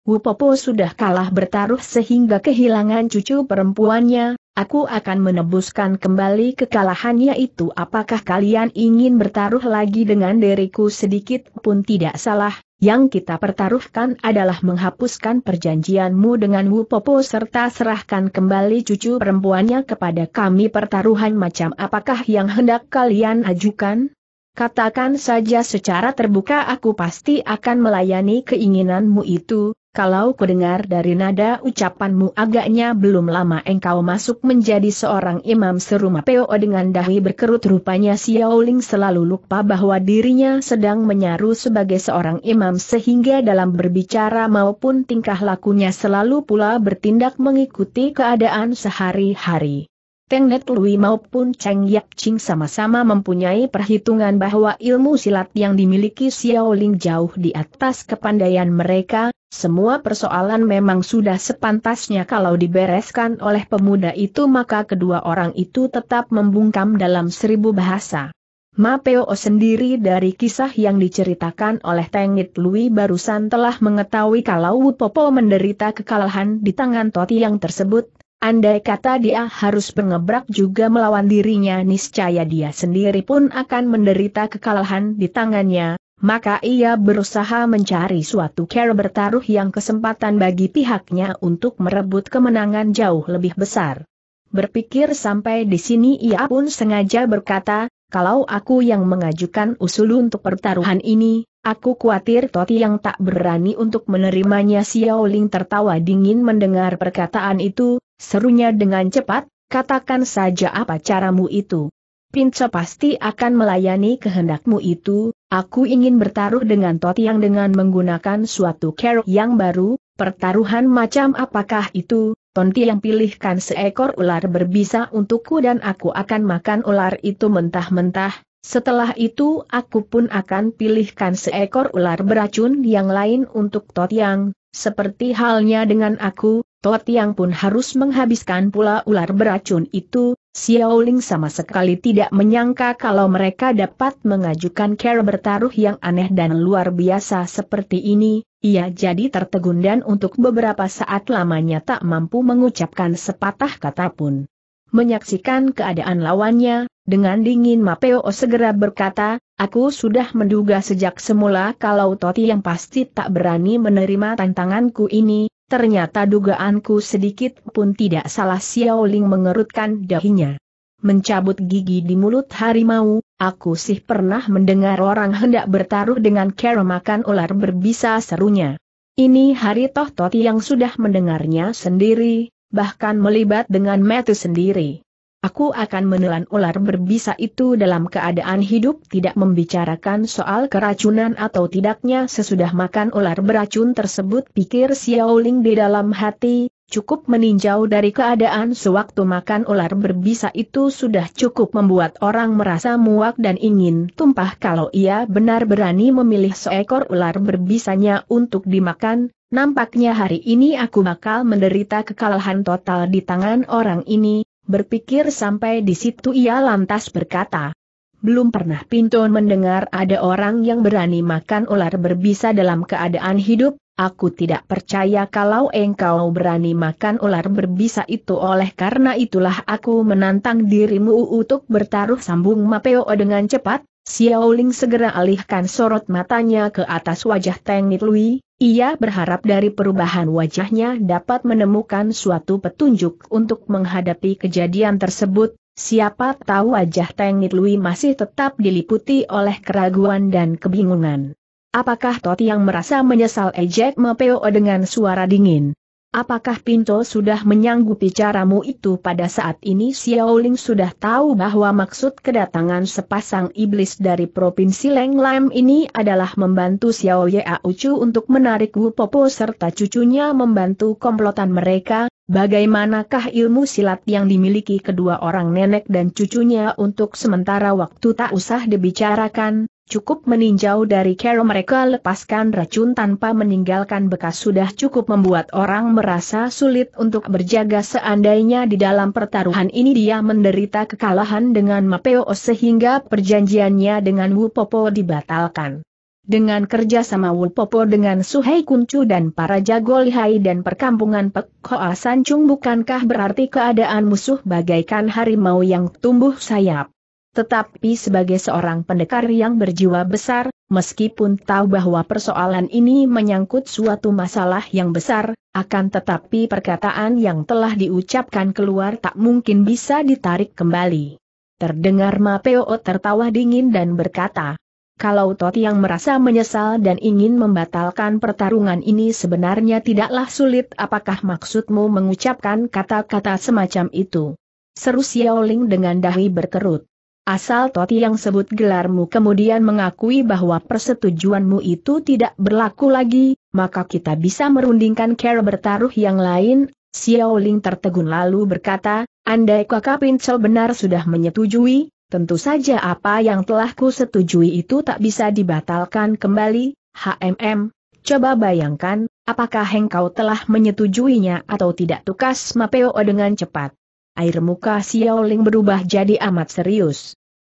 Popo sudah kalah bertaruh sehingga kehilangan cucu perempuannya, aku akan menebuskan kembali kekalahannya itu apakah kalian ingin bertaruh lagi dengan diriku sedikit pun tidak salah, yang kita pertaruhkan adalah menghapuskan perjanjianmu dengan Wu Popo serta serahkan kembali cucu perempuannya kepada kami pertaruhan macam apakah yang hendak kalian ajukan? Katakan saja secara terbuka aku pasti akan melayani keinginanmu itu, kalau kudengar dari nada ucapanmu agaknya belum lama engkau masuk menjadi seorang imam serumah PO dengan dahi berkerut rupanya Xiaoling selalu lupa bahwa dirinya sedang menyaru sebagai seorang imam sehingga dalam berbicara maupun tingkah lakunya selalu pula bertindak mengikuti keadaan sehari-hari. Teng Net Lui maupun Cheng Yap Ching sama-sama mempunyai perhitungan bahwa ilmu silat yang dimiliki Xiao Ling jauh di atas kepandaian mereka, semua persoalan memang sudah sepantasnya kalau dibereskan oleh pemuda itu maka kedua orang itu tetap membungkam dalam seribu bahasa. Ma Peo sendiri dari kisah yang diceritakan oleh Teng Tengit Lui barusan telah mengetahui kalau Wu Popo menderita kekalahan di tangan Toti yang tersebut, Andai kata dia harus mengebrak juga melawan dirinya niscaya dia sendiri pun akan menderita kekalahan di tangannya, maka ia berusaha mencari suatu cara bertaruh yang kesempatan bagi pihaknya untuk merebut kemenangan jauh lebih besar. Berpikir sampai di sini ia pun sengaja berkata, kalau aku yang mengajukan usul untuk pertaruhan ini, aku khawatir Toti yang tak berani untuk menerimanya Xiao Ling tertawa dingin mendengar perkataan itu, Serunya dengan cepat, katakan saja apa caramu itu. Pinca pasti akan melayani kehendakmu itu, aku ingin bertaruh dengan yang dengan menggunakan suatu kerok yang baru, pertaruhan macam apakah itu, Tonti yang pilihkan seekor ular berbisa untukku dan aku akan makan ular itu mentah-mentah, setelah itu aku pun akan pilihkan seekor ular beracun yang lain untuk yang. seperti halnya dengan aku, Totti Yang pun harus menghabiskan pula ular beracun itu, Xiao Ling sama sekali tidak menyangka kalau mereka dapat mengajukan cara bertaruh yang aneh dan luar biasa seperti ini, ia jadi tertegun dan untuk beberapa saat lamanya tak mampu mengucapkan sepatah kata pun. Menyaksikan keadaan lawannya, dengan dingin Mapeo segera berkata, aku sudah menduga sejak semula kalau Toti yang pasti tak berani menerima tantanganku ini, Ternyata dugaanku sedikit pun tidak salah Xiao Ling mengerutkan dahinya. Mencabut gigi di mulut harimau, aku sih pernah mendengar orang hendak bertaruh dengan cara makan ular berbisa serunya. Ini hari toh Toti yang sudah mendengarnya sendiri, bahkan melibat dengan metu sendiri. Aku akan menelan ular berbisa itu dalam keadaan hidup tidak membicarakan soal keracunan atau tidaknya sesudah makan ular beracun tersebut pikir Xiaoling di dalam hati, cukup meninjau dari keadaan sewaktu makan ular berbisa itu sudah cukup membuat orang merasa muak dan ingin tumpah kalau ia benar berani memilih seekor ular berbisanya untuk dimakan, Nampaknya hari ini aku bakal menderita kekalahan total di tangan orang ini, Berpikir sampai di situ ia lantas berkata, belum pernah Pinton mendengar ada orang yang berani makan ular berbisa dalam keadaan hidup, aku tidak percaya kalau engkau berani makan ular berbisa itu oleh karena itulah aku menantang dirimu untuk bertaruh sambung Mapeo dengan cepat, Xiaoling segera alihkan sorot matanya ke atas wajah Teng Nit Lui, ia berharap dari perubahan wajahnya dapat menemukan suatu petunjuk untuk menghadapi kejadian tersebut, siapa tahu wajah Teng Nitlui masih tetap diliputi oleh keraguan dan kebingungan. Apakah Toti yang merasa menyesal ejek Mepeo dengan suara dingin? Apakah Pinto sudah menyanggupi caramu itu pada saat ini Xiaoling sudah tahu bahwa maksud kedatangan sepasang iblis dari Provinsi Leng Lam ini adalah membantu Xiao Ya Ucu untuk menarik Wu Popo serta cucunya membantu komplotan mereka, bagaimanakah ilmu silat yang dimiliki kedua orang nenek dan cucunya untuk sementara waktu tak usah dibicarakan, Cukup meninjau dari kero mereka lepaskan racun tanpa meninggalkan bekas sudah cukup membuat orang merasa sulit untuk berjaga seandainya di dalam pertaruhan ini dia menderita kekalahan dengan Mapeo sehingga perjanjiannya dengan Wu Popo dibatalkan. Dengan kerjasama Wu Popo dengan Suhei Kuncu dan para jago lihai dan perkampungan Pek Hoa Sancung bukankah berarti keadaan musuh bagaikan harimau yang tumbuh sayap? Tetapi sebagai seorang pendekar yang berjiwa besar, meskipun tahu bahwa persoalan ini menyangkut suatu masalah yang besar, akan tetapi perkataan yang telah diucapkan keluar tak mungkin bisa ditarik kembali. Terdengar Mapeo tertawa dingin dan berkata, kalau Toti yang merasa menyesal dan ingin membatalkan pertarungan ini sebenarnya tidaklah sulit apakah maksudmu mengucapkan kata-kata semacam itu. Seru Xiaoling dengan dahi berkerut. Asal Toti yang sebut gelarmu kemudian mengakui bahwa persetujuanmu itu tidak berlaku lagi, maka kita bisa merundingkan cara bertaruh yang lain, Xiao Ling tertegun lalu berkata, andai kakak Pincel benar sudah menyetujui, tentu saja apa yang telah ku setujui itu tak bisa dibatalkan kembali, HMM, coba bayangkan, apakah engkau telah menyetujuinya atau tidak tukas Mapeo dengan cepat air muka Xiaoling berubah jadi amat serius.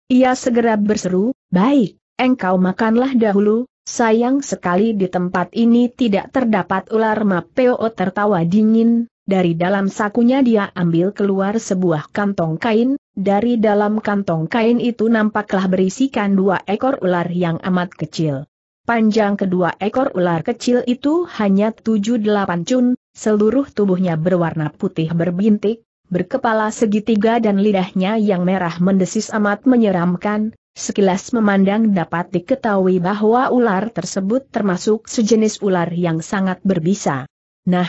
Ia segera berseru, baik, engkau makanlah dahulu, sayang sekali di tempat ini tidak terdapat ular Mapeo tertawa dingin, dari dalam sakunya dia ambil keluar sebuah kantong kain, dari dalam kantong kain itu nampaklah berisikan dua ekor ular yang amat kecil. Panjang kedua ekor ular kecil itu hanya 7-8 cun, seluruh tubuhnya berwarna putih berbintik, berkepala segitiga dan lidahnya yang merah mendesis amat menyeramkan, sekilas memandang dapat diketahui bahwa ular tersebut termasuk sejenis ular yang sangat berbisa. Nah,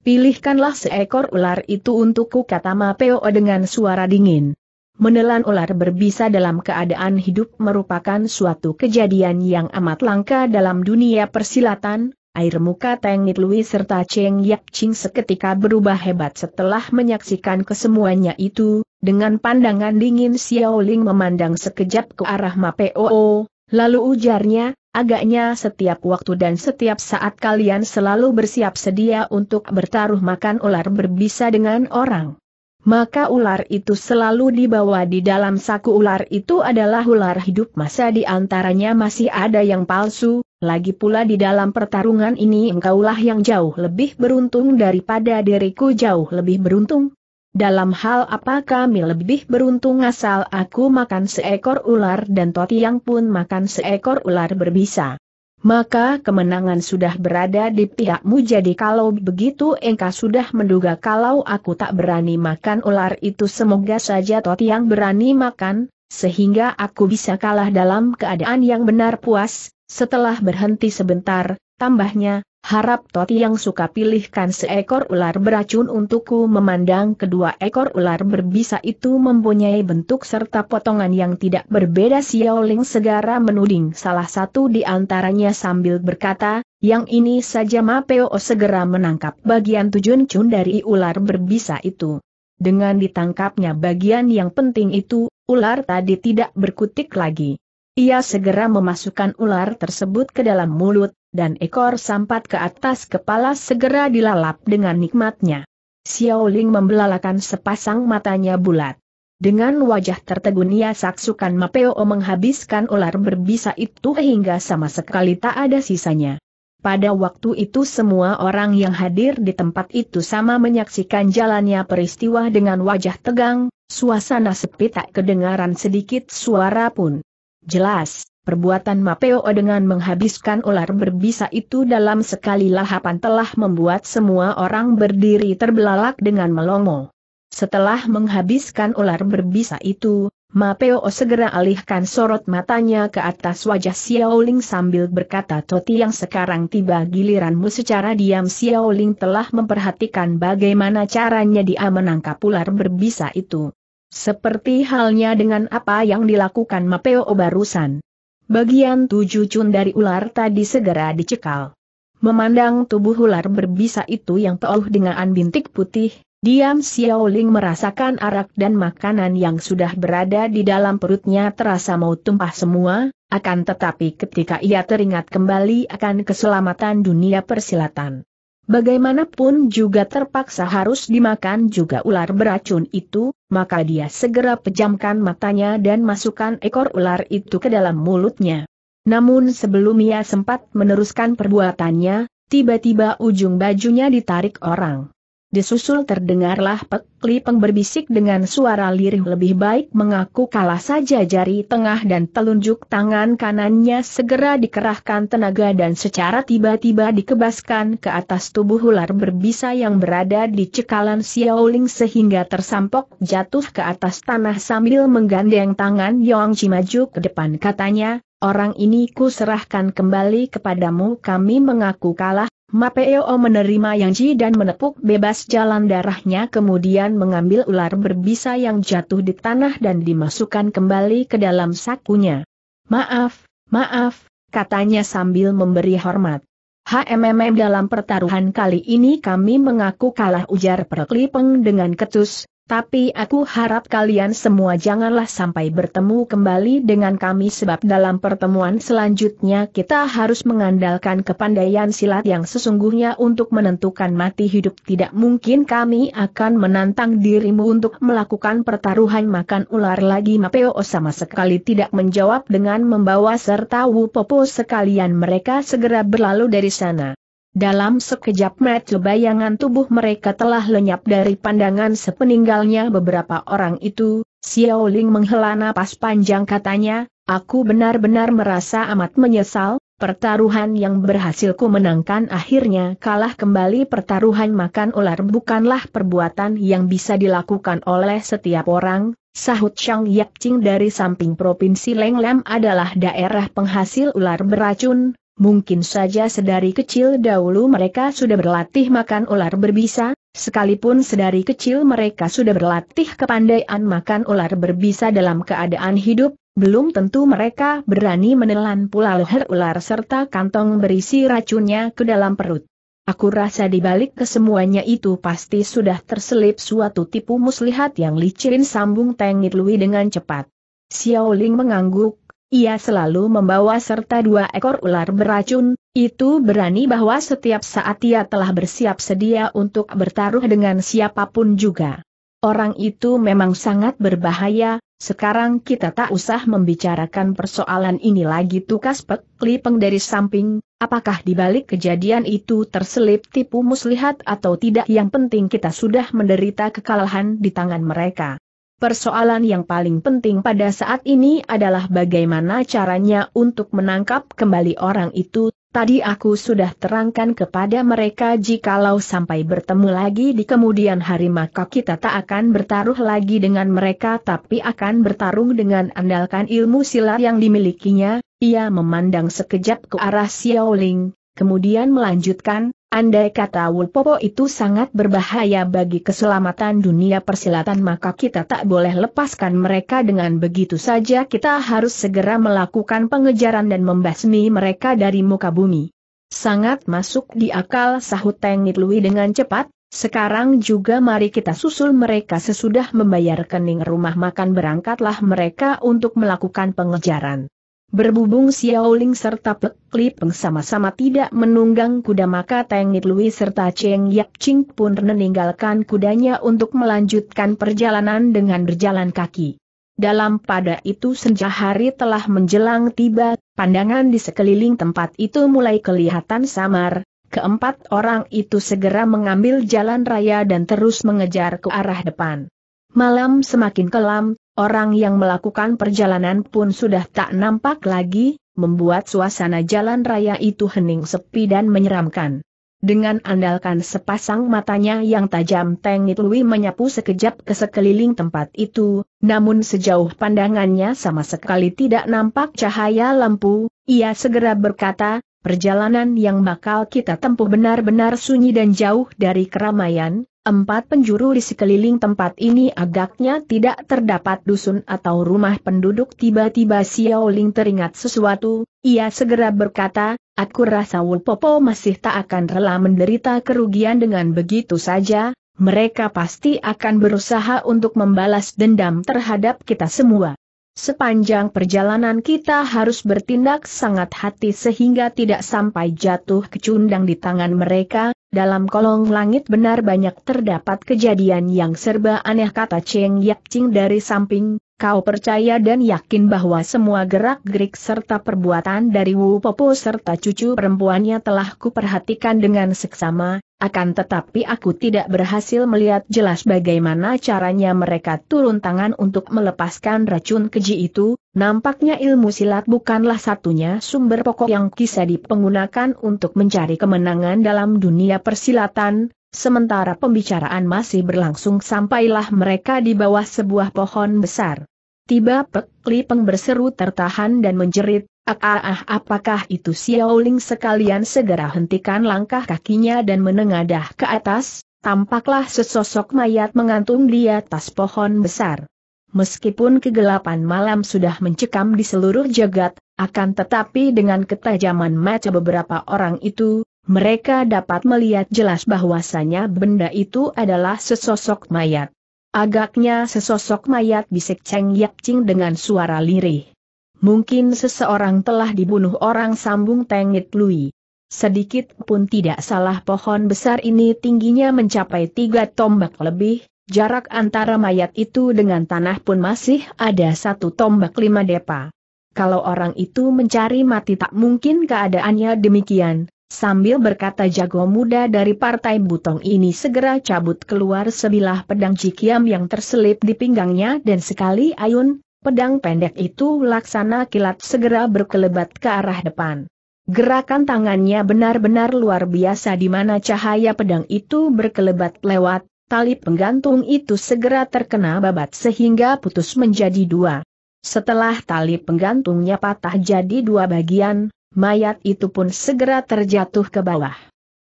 pilihkanlah seekor ular itu untukku kata Mapeo dengan suara dingin. Menelan ular berbisa dalam keadaan hidup merupakan suatu kejadian yang amat langka dalam dunia persilatan, air muka Teng Lui serta Cheng yap Ching seketika berubah hebat setelah menyaksikan kesemuanya itu, dengan pandangan dingin Xiao Ling memandang sekejap ke arah Mapoo, lalu ujarnya, agaknya setiap waktu dan setiap saat kalian selalu bersiap sedia untuk bertaruh makan ular berbisa dengan orang maka ular itu selalu dibawa di dalam saku ular itu adalah ular hidup masa di antaranya masih ada yang palsu, lagi pula di dalam pertarungan ini engkaulah yang jauh lebih beruntung daripada diriku jauh lebih beruntung. Dalam hal apa kami lebih beruntung asal aku makan seekor ular dan toti yang pun makan seekor ular berbisa maka kemenangan sudah berada di pihakmu jadi kalau begitu engkau sudah menduga kalau aku tak berani makan ular itu semoga saja Tot yang berani makan, sehingga aku bisa kalah dalam keadaan yang benar puas, setelah berhenti sebentar, tambahnya, Harap Toti yang suka pilihkan seekor ular beracun untukku memandang kedua ekor ular berbisa itu mempunyai bentuk serta potongan yang tidak berbeda Xiaoling segera menuding salah satu di antaranya sambil berkata, yang ini saja Mapeo segera menangkap bagian tujuan cun dari ular berbisa itu. Dengan ditangkapnya bagian yang penting itu, ular tadi tidak berkutik lagi. Ia segera memasukkan ular tersebut ke dalam mulut, dan ekor sampat ke atas kepala segera dilalap dengan nikmatnya. Xiao Ling membelalakan sepasang matanya bulat. Dengan wajah tertegun ia saksukan Mapeo menghabiskan ular berbisa itu hingga sama sekali tak ada sisanya. Pada waktu itu semua orang yang hadir di tempat itu sama menyaksikan jalannya peristiwa dengan wajah tegang, suasana sepi tak kedengaran sedikit suara pun. Jelas, perbuatan Mapeo dengan menghabiskan ular berbisa itu dalam sekali lahapan telah membuat semua orang berdiri terbelalak dengan melongo. Setelah menghabiskan ular berbisa itu, Mapeo segera alihkan sorot matanya ke atas wajah Xiaoling sambil berkata Toti yang sekarang tiba giliranmu secara diam Xiaoling telah memperhatikan bagaimana caranya dia menangkap ular berbisa itu. Seperti halnya dengan apa yang dilakukan Mapeo barusan. Bagian tujuh cun dari ular tadi segera dicekal. Memandang tubuh ular berbisa itu yang penuh dengan bintik putih, diam Xiaoling merasakan arak dan makanan yang sudah berada di dalam perutnya terasa mau tumpah semua, akan tetapi ketika ia teringat kembali akan keselamatan dunia persilatan bagaimanapun juga terpaksa harus dimakan juga ular beracun itu, maka dia segera pejamkan matanya dan masukkan ekor ular itu ke dalam mulutnya. Namun sebelum ia sempat meneruskan perbuatannya, tiba-tiba ujung bajunya ditarik orang. Disusul terdengarlah pekli berbisik dengan suara lirih lebih baik mengaku kalah saja jari tengah dan telunjuk tangan kanannya segera dikerahkan tenaga dan secara tiba-tiba dikebaskan ke atas tubuh ular berbisa yang berada di cekalan Xiaoling sehingga tersampok jatuh ke atas tanah sambil menggandeng tangan Yong Chi ke depan katanya, orang ini ku serahkan kembali kepadamu kami mengaku kalah Mapeo menerima Yang Ji dan menepuk bebas jalan darahnya kemudian mengambil ular berbisa yang jatuh di tanah dan dimasukkan kembali ke dalam sakunya. Maaf, maaf, katanya sambil memberi hormat. HMMM dalam pertaruhan kali ini kami mengaku kalah ujar Perklipeng dengan ketus, tapi aku harap kalian semua janganlah sampai bertemu kembali dengan kami sebab dalam pertemuan selanjutnya kita harus mengandalkan kepandaian silat yang sesungguhnya untuk menentukan mati hidup tidak mungkin kami akan menantang dirimu untuk melakukan pertaruhan makan ular lagi Mapeo sama sekali tidak menjawab dengan membawa serta popo sekalian mereka segera berlalu dari sana. Dalam sekejap mata bayangan tubuh mereka telah lenyap dari pandangan sepeninggalnya beberapa orang itu, Xiao Ling menghela napas panjang katanya, aku benar-benar merasa amat menyesal, pertaruhan yang berhasil ku menangkan akhirnya kalah kembali pertaruhan makan ular bukanlah perbuatan yang bisa dilakukan oleh setiap orang, sahut Chang Ching dari samping Provinsi Leng Lam adalah daerah penghasil ular beracun, Mungkin saja sedari kecil dahulu mereka sudah berlatih makan ular berbisa, sekalipun sedari kecil mereka sudah berlatih kepandaian makan ular berbisa dalam keadaan hidup, belum tentu mereka berani menelan pula leher ular serta kantong berisi racunnya ke dalam perut. Aku rasa di balik kesemuanya itu pasti sudah terselip suatu tipu muslihat yang licin sambung Tengit Lui dengan cepat. Xiao Ling mengangguk, ia selalu membawa serta dua ekor ular beracun, itu berani bahwa setiap saat ia telah bersiap sedia untuk bertaruh dengan siapapun juga. Orang itu memang sangat berbahaya, sekarang kita tak usah membicarakan persoalan ini lagi tukas pek lipeng dari samping, apakah di balik kejadian itu terselip tipu muslihat atau tidak yang penting kita sudah menderita kekalahan di tangan mereka. Persoalan yang paling penting pada saat ini adalah bagaimana caranya untuk menangkap kembali orang itu. Tadi aku sudah terangkan kepada mereka jikalau sampai bertemu lagi di kemudian hari maka kita tak akan bertaruh lagi dengan mereka tapi akan bertarung dengan andalkan ilmu silat yang dimilikinya. Ia memandang sekejap ke arah Xiaoling, kemudian melanjutkan, andai kata Wulpopo itu sangat berbahaya bagi keselamatan dunia persilatan maka kita tak boleh lepaskan mereka dengan begitu saja kita harus segera melakukan pengejaran dan membasmi mereka dari muka bumi. Sangat masuk di akal sahut Tengit Lui dengan cepat, sekarang juga mari kita susul mereka sesudah membayar kening rumah makan berangkatlah mereka untuk melakukan pengejaran. Berbubung Xiaoling serta Pek Peng sama-sama tidak menunggang kuda maka Tengit Lui serta Cheng Yap Ching pun meninggalkan kudanya untuk melanjutkan perjalanan dengan berjalan kaki. Dalam pada itu senja hari telah menjelang tiba, pandangan di sekeliling tempat itu mulai kelihatan samar, keempat orang itu segera mengambil jalan raya dan terus mengejar ke arah depan. Malam semakin kelam, Orang yang melakukan perjalanan pun sudah tak nampak lagi, membuat suasana jalan raya itu hening sepi dan menyeramkan. Dengan andalkan sepasang matanya yang tajam Teng Nitlui menyapu sekejap ke sekeliling tempat itu, namun sejauh pandangannya sama sekali tidak nampak cahaya lampu, ia segera berkata, perjalanan yang bakal kita tempuh benar-benar sunyi dan jauh dari keramaian, empat penjuru di sekeliling tempat ini agaknya tidak terdapat dusun atau rumah penduduk tiba-tiba Xiao Ling teringat sesuatu, ia segera berkata, aku rasa Wulpopo masih tak akan rela menderita kerugian dengan begitu saja, mereka pasti akan berusaha untuk membalas dendam terhadap kita semua. Sepanjang perjalanan kita harus bertindak sangat hati sehingga tidak sampai jatuh kecundang di tangan mereka, dalam kolong langit benar banyak terdapat kejadian yang serba aneh kata Cheng Yap Ching dari samping, kau percaya dan yakin bahwa semua gerak-gerik serta perbuatan dari Wu Popo serta cucu perempuannya telah kuperhatikan dengan seksama, akan tetapi aku tidak berhasil melihat jelas bagaimana caranya mereka turun tangan untuk melepaskan racun keji itu, nampaknya ilmu silat bukanlah satunya sumber pokok yang bisa dipenggunakan untuk mencari kemenangan dalam dunia persilatan, sementara pembicaraan masih berlangsung sampailah mereka di bawah sebuah pohon besar. Tiba Pek Peng berseru tertahan dan menjerit, ah ah ah apakah itu Xiaoling sekalian segera hentikan langkah kakinya dan menengadah ke atas, tampaklah sesosok mayat mengantung di atas pohon besar. Meskipun kegelapan malam sudah mencekam di seluruh jagat, akan tetapi dengan ketajaman mata beberapa orang itu, mereka dapat melihat jelas bahwasannya benda itu adalah sesosok mayat. Agaknya sesosok mayat bisik Cheng Yap Ching dengan suara lirih. Mungkin seseorang telah dibunuh orang sambung Tengit Lui. Sedikit pun tidak salah pohon besar ini tingginya mencapai tiga tombak lebih, jarak antara mayat itu dengan tanah pun masih ada satu tombak lima depa. Kalau orang itu mencari mati tak mungkin keadaannya demikian, Sambil berkata jago muda dari partai butong ini segera cabut keluar sebilah pedang cikiam yang terselip di pinggangnya dan sekali ayun, pedang pendek itu laksana kilat segera berkelebat ke arah depan. Gerakan tangannya benar-benar luar biasa di mana cahaya pedang itu berkelebat lewat, tali penggantung itu segera terkena babat sehingga putus menjadi dua. Setelah tali penggantungnya patah jadi dua bagian, mayat itu pun segera terjatuh ke bawah.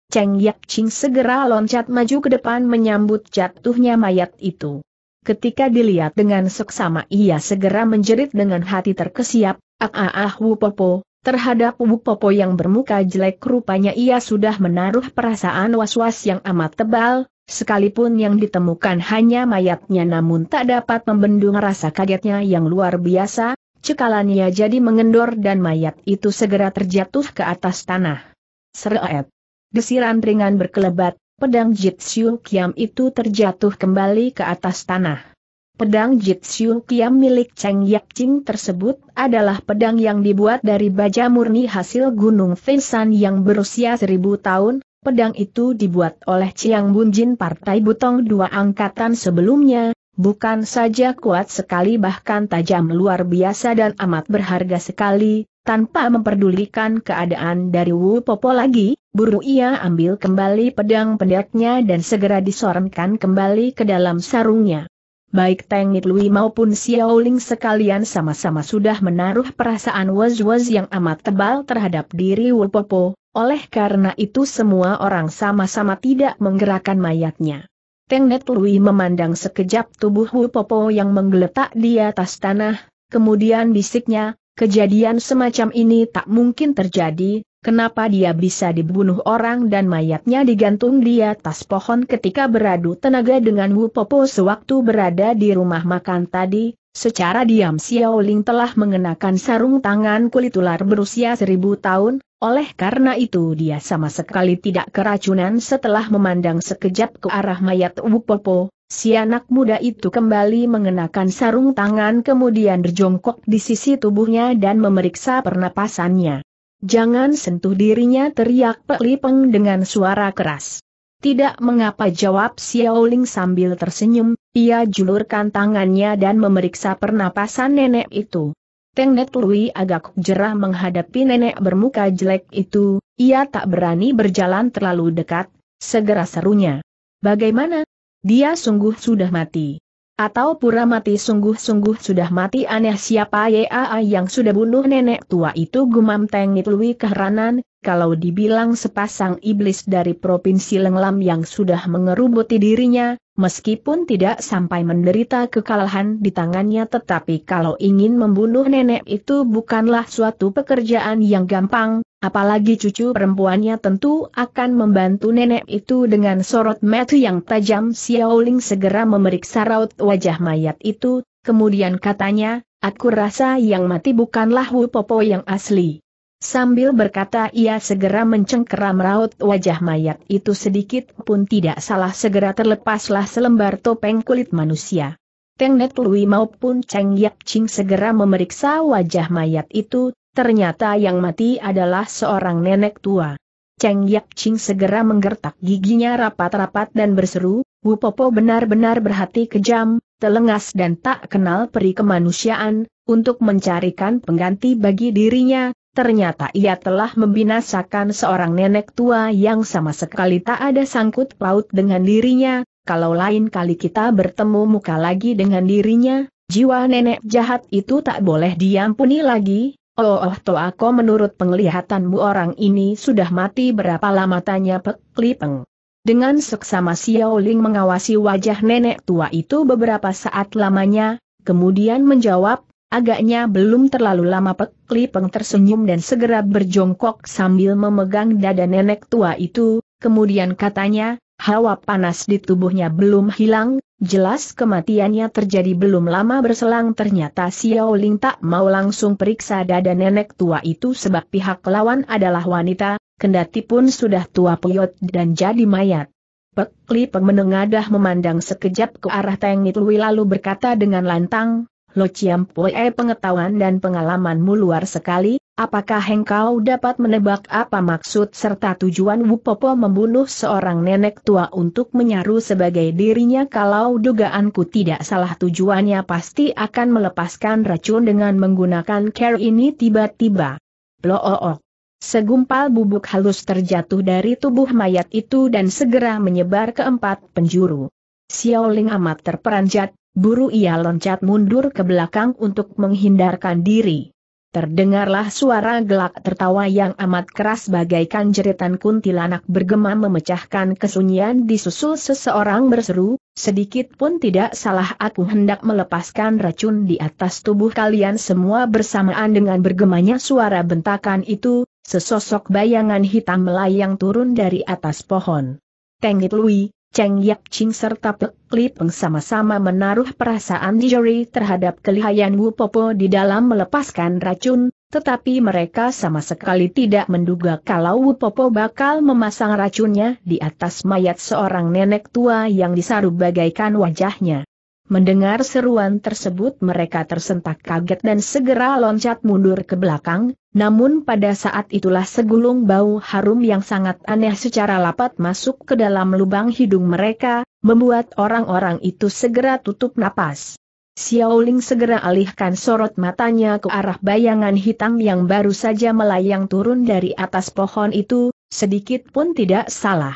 Cheng Yap Ching segera loncat maju ke depan menyambut jatuhnya mayat itu. Ketika dilihat dengan seksama ia segera menjerit dengan hati terkesiap, ah ah ah wupopo, terhadap wupopo yang bermuka jelek rupanya ia sudah menaruh perasaan was-was yang amat tebal, Sekalipun yang ditemukan hanya mayatnya namun tak dapat membendung rasa kagetnya yang luar biasa, cekalannya jadi mengendor dan mayat itu segera terjatuh ke atas tanah. Seret. Desiran ringan berkelebat, pedang Jitsu Kiam itu terjatuh kembali ke atas tanah. Pedang Jitsu Kiam milik Cheng Ching tersebut adalah pedang yang dibuat dari baja murni hasil Gunung Fensan yang berusia seribu tahun, Pedang itu dibuat oleh Chiang Bunjin Partai Butong dua angkatan sebelumnya, Bukan saja kuat sekali bahkan tajam luar biasa dan amat berharga sekali, tanpa memperdulikan keadaan dari Wu Popo lagi, buru ia ambil kembali pedang pendeknya dan segera disorankan kembali ke dalam sarungnya. Baik Teng Lui maupun Xiao Ling sekalian sama-sama sudah menaruh perasaan was-was yang amat tebal terhadap diri Wu Popo, oleh karena itu semua orang sama-sama tidak menggerakkan mayatnya. Tengnet Lui memandang sekejap tubuh Wu Popo yang menggeletak di atas tanah, kemudian bisiknya, kejadian semacam ini tak mungkin terjadi, kenapa dia bisa dibunuh orang dan mayatnya digantung di atas pohon ketika beradu tenaga dengan Wu Popo sewaktu berada di rumah makan tadi, Secara diam Xiao Ling telah mengenakan sarung tangan kulit ular berusia seribu tahun, oleh karena itu dia sama sekali tidak keracunan setelah memandang sekejap ke arah mayat Wu Popo. si anak muda itu kembali mengenakan sarung tangan kemudian berjongkok di sisi tubuhnya dan memeriksa pernapasannya. Jangan sentuh dirinya teriak Pek Lipeng dengan suara keras. Tidak mengapa jawab Xiao Ling sambil tersenyum, ia julurkan tangannya dan memeriksa pernapasan nenek itu. Teng Net Lui agak jerah menghadapi nenek bermuka jelek itu, ia tak berani berjalan terlalu dekat, segera serunya. Bagaimana? Dia sungguh sudah mati. Atau pura mati sungguh-sungguh sudah mati aneh siapa ya yang sudah bunuh nenek tua itu gumam Teng Net Lui keheranan, kalau dibilang sepasang iblis dari provinsi Lenglam yang sudah mengerubuti dirinya, Meskipun tidak sampai menderita kekalahan di tangannya tetapi kalau ingin membunuh nenek itu bukanlah suatu pekerjaan yang gampang, apalagi cucu perempuannya tentu akan membantu nenek itu dengan sorot mata yang tajam Xiaoling segera memeriksa raut wajah mayat itu, kemudian katanya, aku rasa yang mati bukanlah Wu Popo yang asli. Sambil berkata ia segera mencengkeram raut wajah mayat itu sedikit pun tidak salah segera terlepaslah selembar topeng kulit manusia. Teng Net Lui maupun Cheng Yap Ching segera memeriksa wajah mayat itu, ternyata yang mati adalah seorang nenek tua. Cheng Yap Ching segera menggertak giginya rapat-rapat dan berseru, Wu Popo benar-benar berhati kejam, telengas dan tak kenal peri kemanusiaan, untuk mencarikan pengganti bagi dirinya, Ternyata ia telah membinasakan seorang nenek tua yang sama sekali tak ada sangkut paut dengan dirinya, kalau lain kali kita bertemu muka lagi dengan dirinya, jiwa nenek jahat itu tak boleh diampuni lagi, oh oh aku menurut penglihatanmu orang ini sudah mati berapa lama tanya Pek Dengan seksama Xiao Ling mengawasi wajah nenek tua itu beberapa saat lamanya, kemudian menjawab, Agaknya belum terlalu lama Pek Lipeng tersenyum dan segera berjongkok sambil memegang dada nenek tua itu, kemudian katanya, hawa panas di tubuhnya belum hilang, jelas kematiannya terjadi belum lama berselang ternyata Xiao Ling tak mau langsung periksa dada nenek tua itu sebab pihak lawan adalah wanita, kendati pun sudah tua peyot dan jadi mayat. Pek Lipeng menengadah memandang sekejap ke arah Teng Nitlui lalu berkata dengan lantang, Lo Chiam Poe pengetahuan dan pengalamanmu luar sekali, apakah engkau dapat menebak apa maksud serta tujuan Wu Popo membunuh seorang nenek tua untuk menyaru sebagai dirinya kalau dugaanku tidak salah tujuannya pasti akan melepaskan racun dengan menggunakan care ini tiba-tiba. Loook. Oh oh. Segumpal bubuk halus terjatuh dari tubuh mayat itu dan segera menyebar ke empat penjuru. Xiao Ling amat terperanjat, Buru ia loncat mundur ke belakang untuk menghindarkan diri. Terdengarlah suara gelak tertawa yang amat keras bagaikan jeritan kuntilanak bergema memecahkan kesunyian disusul seseorang berseru, sedikit pun tidak salah aku hendak melepaskan racun di atas tubuh kalian semua bersamaan dengan bergemanya suara bentakan itu, sesosok bayangan hitam melayang turun dari atas pohon. Tengit Lui, Cheng Yap Ching serta Pek Li Peng sama-sama menaruh perasaan Dijeri terhadap kelihayan Wu Popo di dalam melepaskan racun, tetapi mereka sama sekali tidak menduga kalau Wu Popo bakal memasang racunnya di atas mayat seorang nenek tua yang disarung bagaikan wajahnya. Mendengar seruan tersebut mereka tersentak kaget dan segera loncat mundur ke belakang, namun pada saat itulah segulung bau harum yang sangat aneh secara lapat masuk ke dalam lubang hidung mereka, membuat orang-orang itu segera tutup napas. Xiaoling segera alihkan sorot matanya ke arah bayangan hitam yang baru saja melayang turun dari atas pohon itu, sedikit pun tidak salah.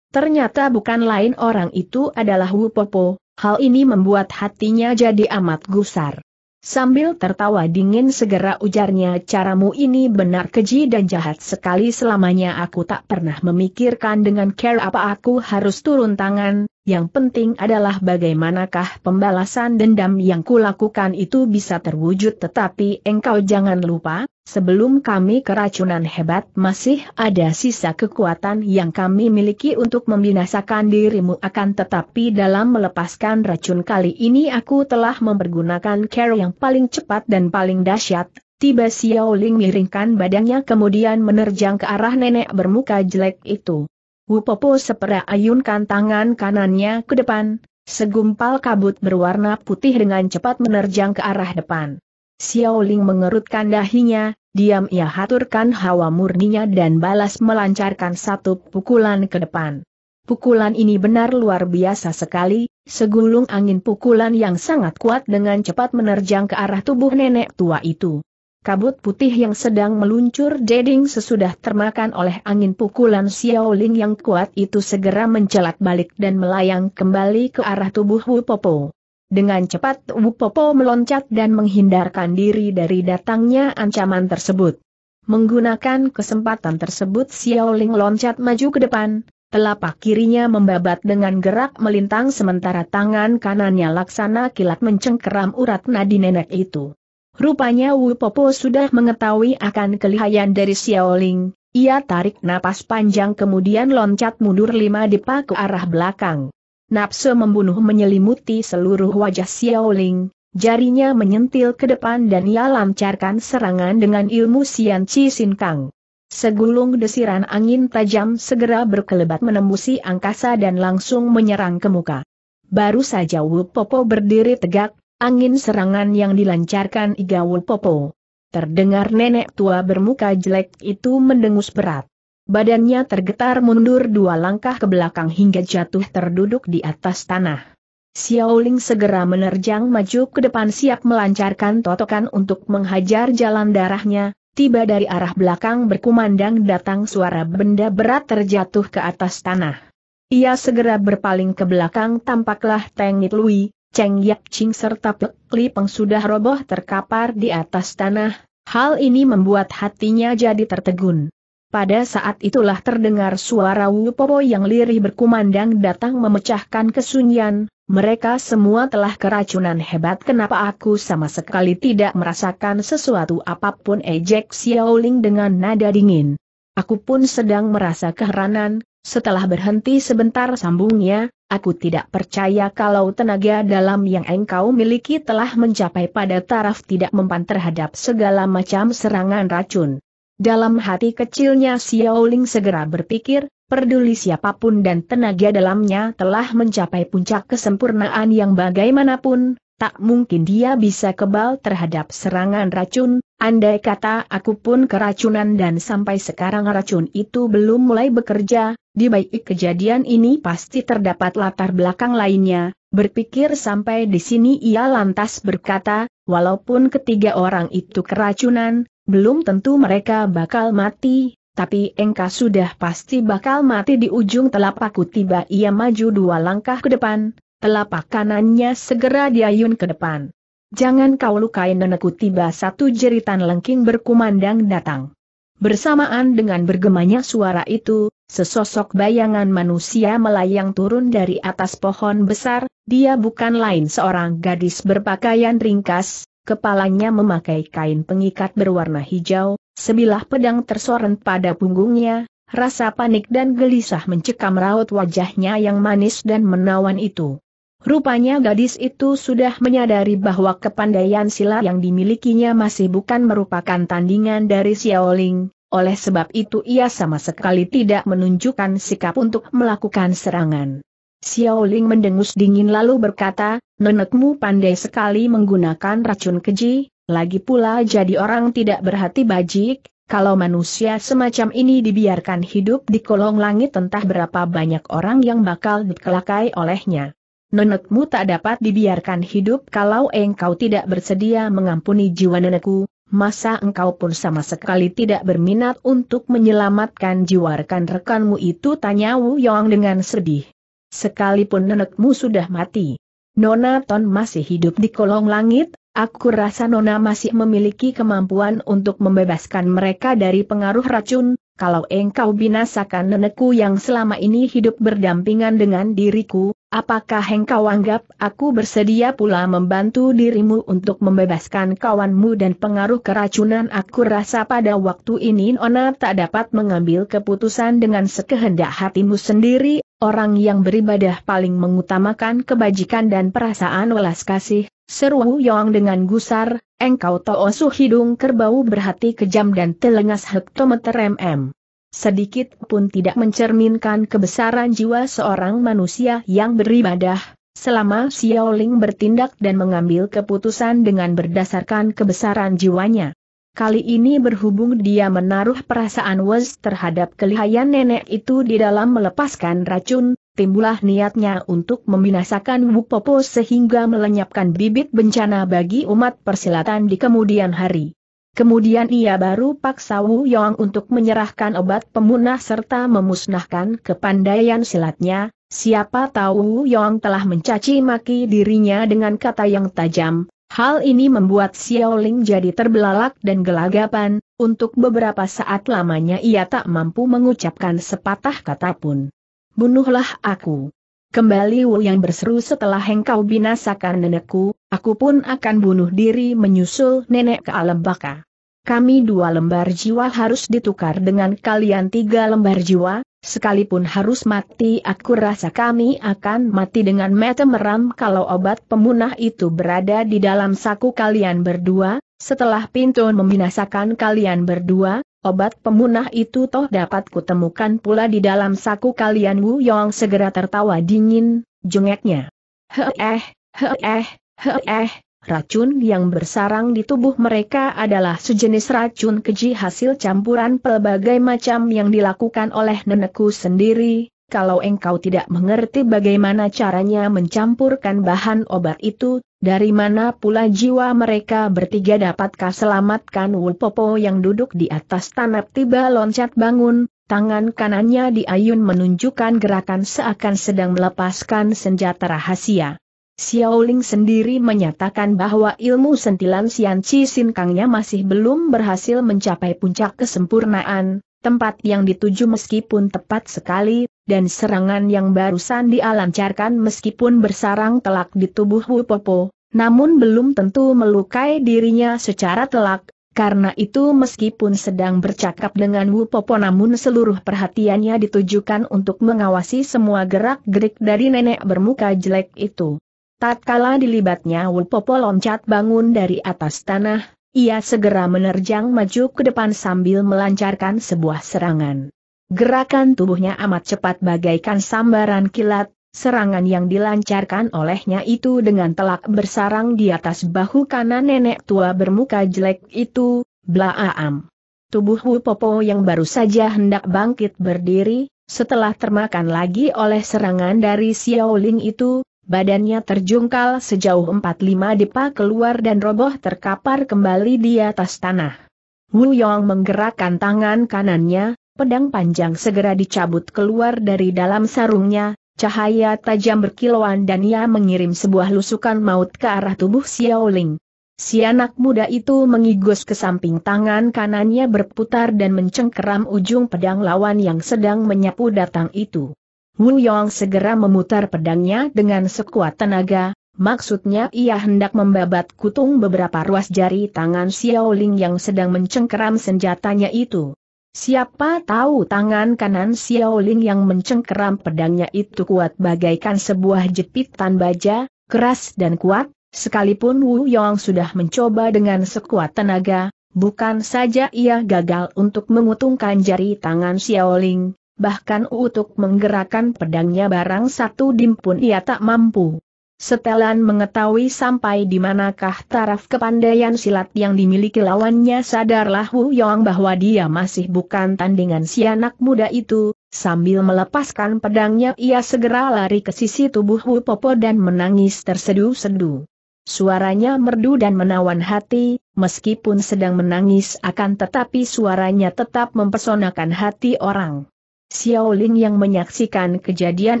Ternyata bukan lain orang itu adalah Wu Popo, Hal ini membuat hatinya jadi amat gusar. Sambil tertawa dingin segera ujarnya caramu ini benar keji dan jahat sekali selamanya aku tak pernah memikirkan dengan care apa aku harus turun tangan, yang penting adalah bagaimanakah pembalasan dendam yang kulakukan itu bisa terwujud tetapi engkau jangan lupa, Sebelum kami keracunan hebat masih ada sisa kekuatan yang kami miliki untuk membinasakan dirimu akan tetapi dalam melepaskan racun kali ini aku telah mempergunakan care yang paling cepat dan paling dahsyat. Tiba Xiao Ling miringkan badannya kemudian menerjang ke arah nenek bermuka jelek itu. Wu Popo sepera ayunkan tangan kanannya ke depan, segumpal kabut berwarna putih dengan cepat menerjang ke arah depan. Xiaoling mengerutkan dahinya, diam ia haturkan hawa murninya dan balas melancarkan satu pukulan ke depan. Pukulan ini benar luar biasa sekali, segulung angin pukulan yang sangat kuat dengan cepat menerjang ke arah tubuh nenek tua itu. Kabut putih yang sedang meluncur deding sesudah termakan oleh angin pukulan Xiaoling yang kuat itu segera mencelat balik dan melayang kembali ke arah tubuh Wu Popo. Dengan cepat Wupopo meloncat dan menghindarkan diri dari datangnya ancaman tersebut. Menggunakan kesempatan tersebut Xiaoling loncat maju ke depan, telapak kirinya membabat dengan gerak melintang sementara tangan kanannya laksana kilat mencengkeram urat nadi nenek itu. Rupanya Wupopo sudah mengetahui akan kelihayan dari Xiaoling, ia tarik napas panjang kemudian loncat mundur lima dipa ke arah belakang. Napsu membunuh menyelimuti seluruh wajah Xiao Ling, jarinya menyentil ke depan dan ia lancarkan serangan dengan ilmu Xian Chi Sin Kang. Segulung desiran angin tajam segera berkelebat menembusi angkasa dan langsung menyerang ke muka. Baru saja Wu Popo berdiri tegak, angin serangan yang dilancarkan Iga Wu Popo. Terdengar nenek tua bermuka jelek itu mendengus berat. Badannya tergetar mundur dua langkah ke belakang hingga jatuh terduduk di atas tanah. Xiao Ling segera menerjang maju ke depan siap melancarkan totokan untuk menghajar jalan darahnya, tiba dari arah belakang berkumandang datang suara benda berat terjatuh ke atas tanah. Ia segera berpaling ke belakang tampaklah Teng It Lui, Cheng Yap Ching serta Pek Li Peng sudah roboh terkapar di atas tanah, hal ini membuat hatinya jadi tertegun. Pada saat itulah terdengar suara Wupopo yang lirih berkumandang datang memecahkan kesunyian, mereka semua telah keracunan hebat kenapa aku sama sekali tidak merasakan sesuatu apapun ejek Xiaoling dengan nada dingin. Aku pun sedang merasa keheranan, setelah berhenti sebentar sambungnya, aku tidak percaya kalau tenaga dalam yang engkau miliki telah mencapai pada taraf tidak mempan terhadap segala macam serangan racun. Dalam hati kecilnya Xiao Ling segera berpikir, peduli siapapun dan tenaga dalamnya telah mencapai puncak kesempurnaan yang bagaimanapun, tak mungkin dia bisa kebal terhadap serangan racun, andai kata aku pun keracunan dan sampai sekarang racun itu belum mulai bekerja, di baik kejadian ini pasti terdapat latar belakang lainnya, Berpikir sampai di sini ia lantas berkata, walaupun ketiga orang itu keracunan, belum tentu mereka bakal mati, tapi engkau sudah pasti bakal mati di ujung telapakku tiba ia maju dua langkah ke depan, telapak kanannya segera diayun ke depan. Jangan kau lukai nenekku tiba satu jeritan lengking berkumandang datang. Bersamaan dengan bergemanya suara itu, sesosok bayangan manusia melayang turun dari atas pohon besar, dia bukan lain seorang gadis berpakaian ringkas, kepalanya memakai kain pengikat berwarna hijau, sebilah pedang tersorot pada punggungnya, rasa panik dan gelisah mencekam raut wajahnya yang manis dan menawan itu. Rupanya gadis itu sudah menyadari bahwa kepandaian silat yang dimilikinya masih bukan merupakan tandingan dari Xiaoling, oleh sebab itu ia sama sekali tidak menunjukkan sikap untuk melakukan serangan. Xiaoling mendengus dingin lalu berkata, nenekmu pandai sekali menggunakan racun keji, lagi pula jadi orang tidak berhati bajik, kalau manusia semacam ini dibiarkan hidup di kolong langit entah berapa banyak orang yang bakal dikelakai olehnya. Nenekmu tak dapat dibiarkan hidup kalau engkau tidak bersedia mengampuni jiwa nenekku, masa engkau pun sama sekali tidak berminat untuk menyelamatkan jiwa rekan-rekanmu itu tanya Wu Yong dengan sedih. Sekalipun nenekmu sudah mati. Nona Ton masih hidup di kolong langit, aku rasa Nona masih memiliki kemampuan untuk membebaskan mereka dari pengaruh racun, kalau engkau binasakan nenekku yang selama ini hidup berdampingan dengan diriku, apakah engkau anggap aku bersedia pula membantu dirimu untuk membebaskan kawanmu dan pengaruh keracunan aku rasa pada waktu ini Nona tak dapat mengambil keputusan dengan sekehendak hatimu sendiri, orang yang beribadah paling mengutamakan kebajikan dan perasaan welas kasih, seru Yong dengan gusar, engkau toosu hidung kerbau berhati kejam dan telengas hektometer mm. Sedikit pun tidak mencerminkan kebesaran jiwa seorang manusia yang beribadah, selama Xiaoling bertindak dan mengambil keputusan dengan berdasarkan kebesaran jiwanya. Kali ini berhubung dia menaruh perasaan Wes terhadap kelihayan nenek itu di dalam melepaskan racun, timbullah niatnya untuk membinasakan Wupopo sehingga melenyapkan bibit bencana bagi umat persilatan di kemudian hari. Kemudian ia baru paksa Wu Yong untuk menyerahkan obat pemunah serta memusnahkan kepandaian silatnya, siapa tahu Wu Yong telah mencaci maki dirinya dengan kata yang tajam, Hal ini membuat Xiao Ling jadi terbelalak dan gelagapan, untuk beberapa saat lamanya ia tak mampu mengucapkan sepatah kata pun. Bunuhlah aku. Kembali Wu yang berseru setelah engkau binasakan nenekku, aku pun akan bunuh diri menyusul nenek ke alam baka kami dua lembar jiwa harus ditukar dengan kalian tiga lembar jiwa, sekalipun harus mati aku rasa kami akan mati dengan mata meram kalau obat pemunah itu berada di dalam saku kalian berdua, setelah pintu membinasakan kalian berdua, Obat pemunah itu toh dapat kutemukan pula di dalam saku kalian Wu Yong segera tertawa dingin, jengeknya. He eh, he eh, he eh, Racun yang bersarang di tubuh mereka adalah sejenis racun keji hasil campuran pelbagai macam yang dilakukan oleh nenekku sendiri. Kalau engkau tidak mengerti bagaimana caranya mencampurkan bahan obat itu, dari mana pula jiwa mereka bertiga dapatkah selamatkan Wulpopo yang duduk di atas tanah tiba loncat bangun, Tangan kanannya diayun menunjukkan gerakan seakan sedang melepaskan senjata rahasia. Xiaoling sendiri menyatakan bahwa ilmu sentilan Xian Chi Sin Kangnya masih belum berhasil mencapai puncak kesempurnaan, tempat yang dituju meskipun tepat sekali, dan serangan yang barusan dialancarkan meskipun bersarang telak di tubuh Wu Popo, namun belum tentu melukai dirinya secara telak, karena itu meskipun sedang bercakap dengan Wu Popo namun seluruh perhatiannya ditujukan untuk mengawasi semua gerak-gerik dari nenek bermuka jelek itu. Tatkala dilibatnya Wulpopo loncat bangun dari atas tanah, ia segera menerjang maju ke depan sambil melancarkan sebuah serangan. Gerakan tubuhnya amat cepat bagaikan sambaran kilat, Serangan yang dilancarkan olehnya itu dengan telak bersarang di atas bahu kanan nenek tua bermuka jelek itu, blaam. Tubuh Wupopo yang baru saja hendak bangkit berdiri, setelah termakan lagi oleh serangan dari Xiaoling itu, badannya terjungkal sejauh 45 lima depa keluar dan roboh terkapar kembali di atas tanah. Wu Yong menggerakkan tangan kanannya, pedang panjang segera dicabut keluar dari dalam sarungnya, cahaya tajam berkilauan dan ia mengirim sebuah lusukan maut ke arah tubuh Xiao Ling. Si anak muda itu mengigus ke samping tangan kanannya berputar dan mencengkeram ujung pedang lawan yang sedang menyapu datang itu. Wu Yong segera memutar pedangnya dengan sekuat tenaga, maksudnya ia hendak membabat kutung beberapa ruas jari tangan Xiao Ling yang sedang mencengkeram senjatanya itu. Siapa tahu tangan kanan Xiao Ling yang mencengkeram pedangnya itu kuat bagaikan sebuah jepitan baja, keras dan kuat, sekalipun Wu Yong sudah mencoba dengan sekuat tenaga, bukan saja ia gagal untuk mengutungkan jari tangan Xiao Ling bahkan untuk menggerakkan pedangnya barang satu dim pun ia tak mampu. Setelan mengetahui sampai di manakah taraf kepandaian silat yang dimiliki lawannya sadarlah Hu Yong bahwa dia masih bukan tandingan si anak muda itu, sambil melepaskan pedangnya ia segera lari ke sisi tubuh Wu Popo dan menangis tersedu-sedu. Suaranya merdu dan menawan hati, meskipun sedang menangis akan tetapi suaranya tetap mempesonakan hati orang. Xiaoling yang menyaksikan kejadian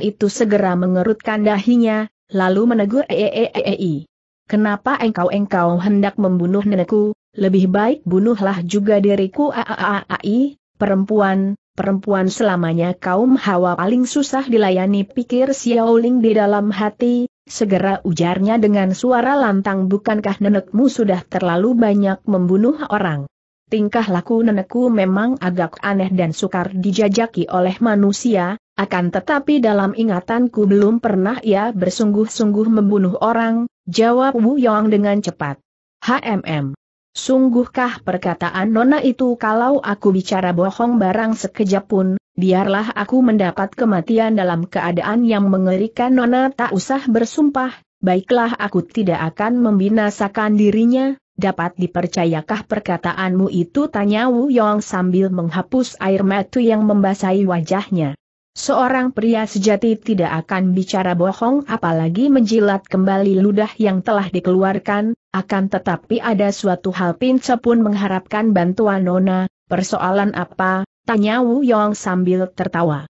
itu segera mengerutkan dahinya, lalu menegur Eeeei. Kenapa engkau-engkau hendak membunuh nenekku, lebih baik bunuhlah juga diriku perempuan, perempuan selamanya kaum hawa paling susah dilayani pikir Xiaoling di dalam hati, segera ujarnya dengan suara lantang bukankah nenekmu sudah terlalu banyak membunuh orang tingkah laku nenekku memang agak aneh dan sukar dijajaki oleh manusia, akan tetapi dalam ingatanku belum pernah ia bersungguh-sungguh membunuh orang, jawab Wu Yong dengan cepat. HMM. Sungguhkah perkataan Nona itu kalau aku bicara bohong barang sekejap pun, biarlah aku mendapat kematian dalam keadaan yang mengerikan Nona tak usah bersumpah, baiklah aku tidak akan membinasakan dirinya, Dapat dipercayakah perkataanmu itu? Tanya Wu Yong sambil menghapus air mata yang membasahi wajahnya. Seorang pria sejati tidak akan bicara bohong apalagi menjilat kembali ludah yang telah dikeluarkan, akan tetapi ada suatu hal Pinse pun mengharapkan bantuan Nona, persoalan apa, tanya Wu Yong sambil tertawa.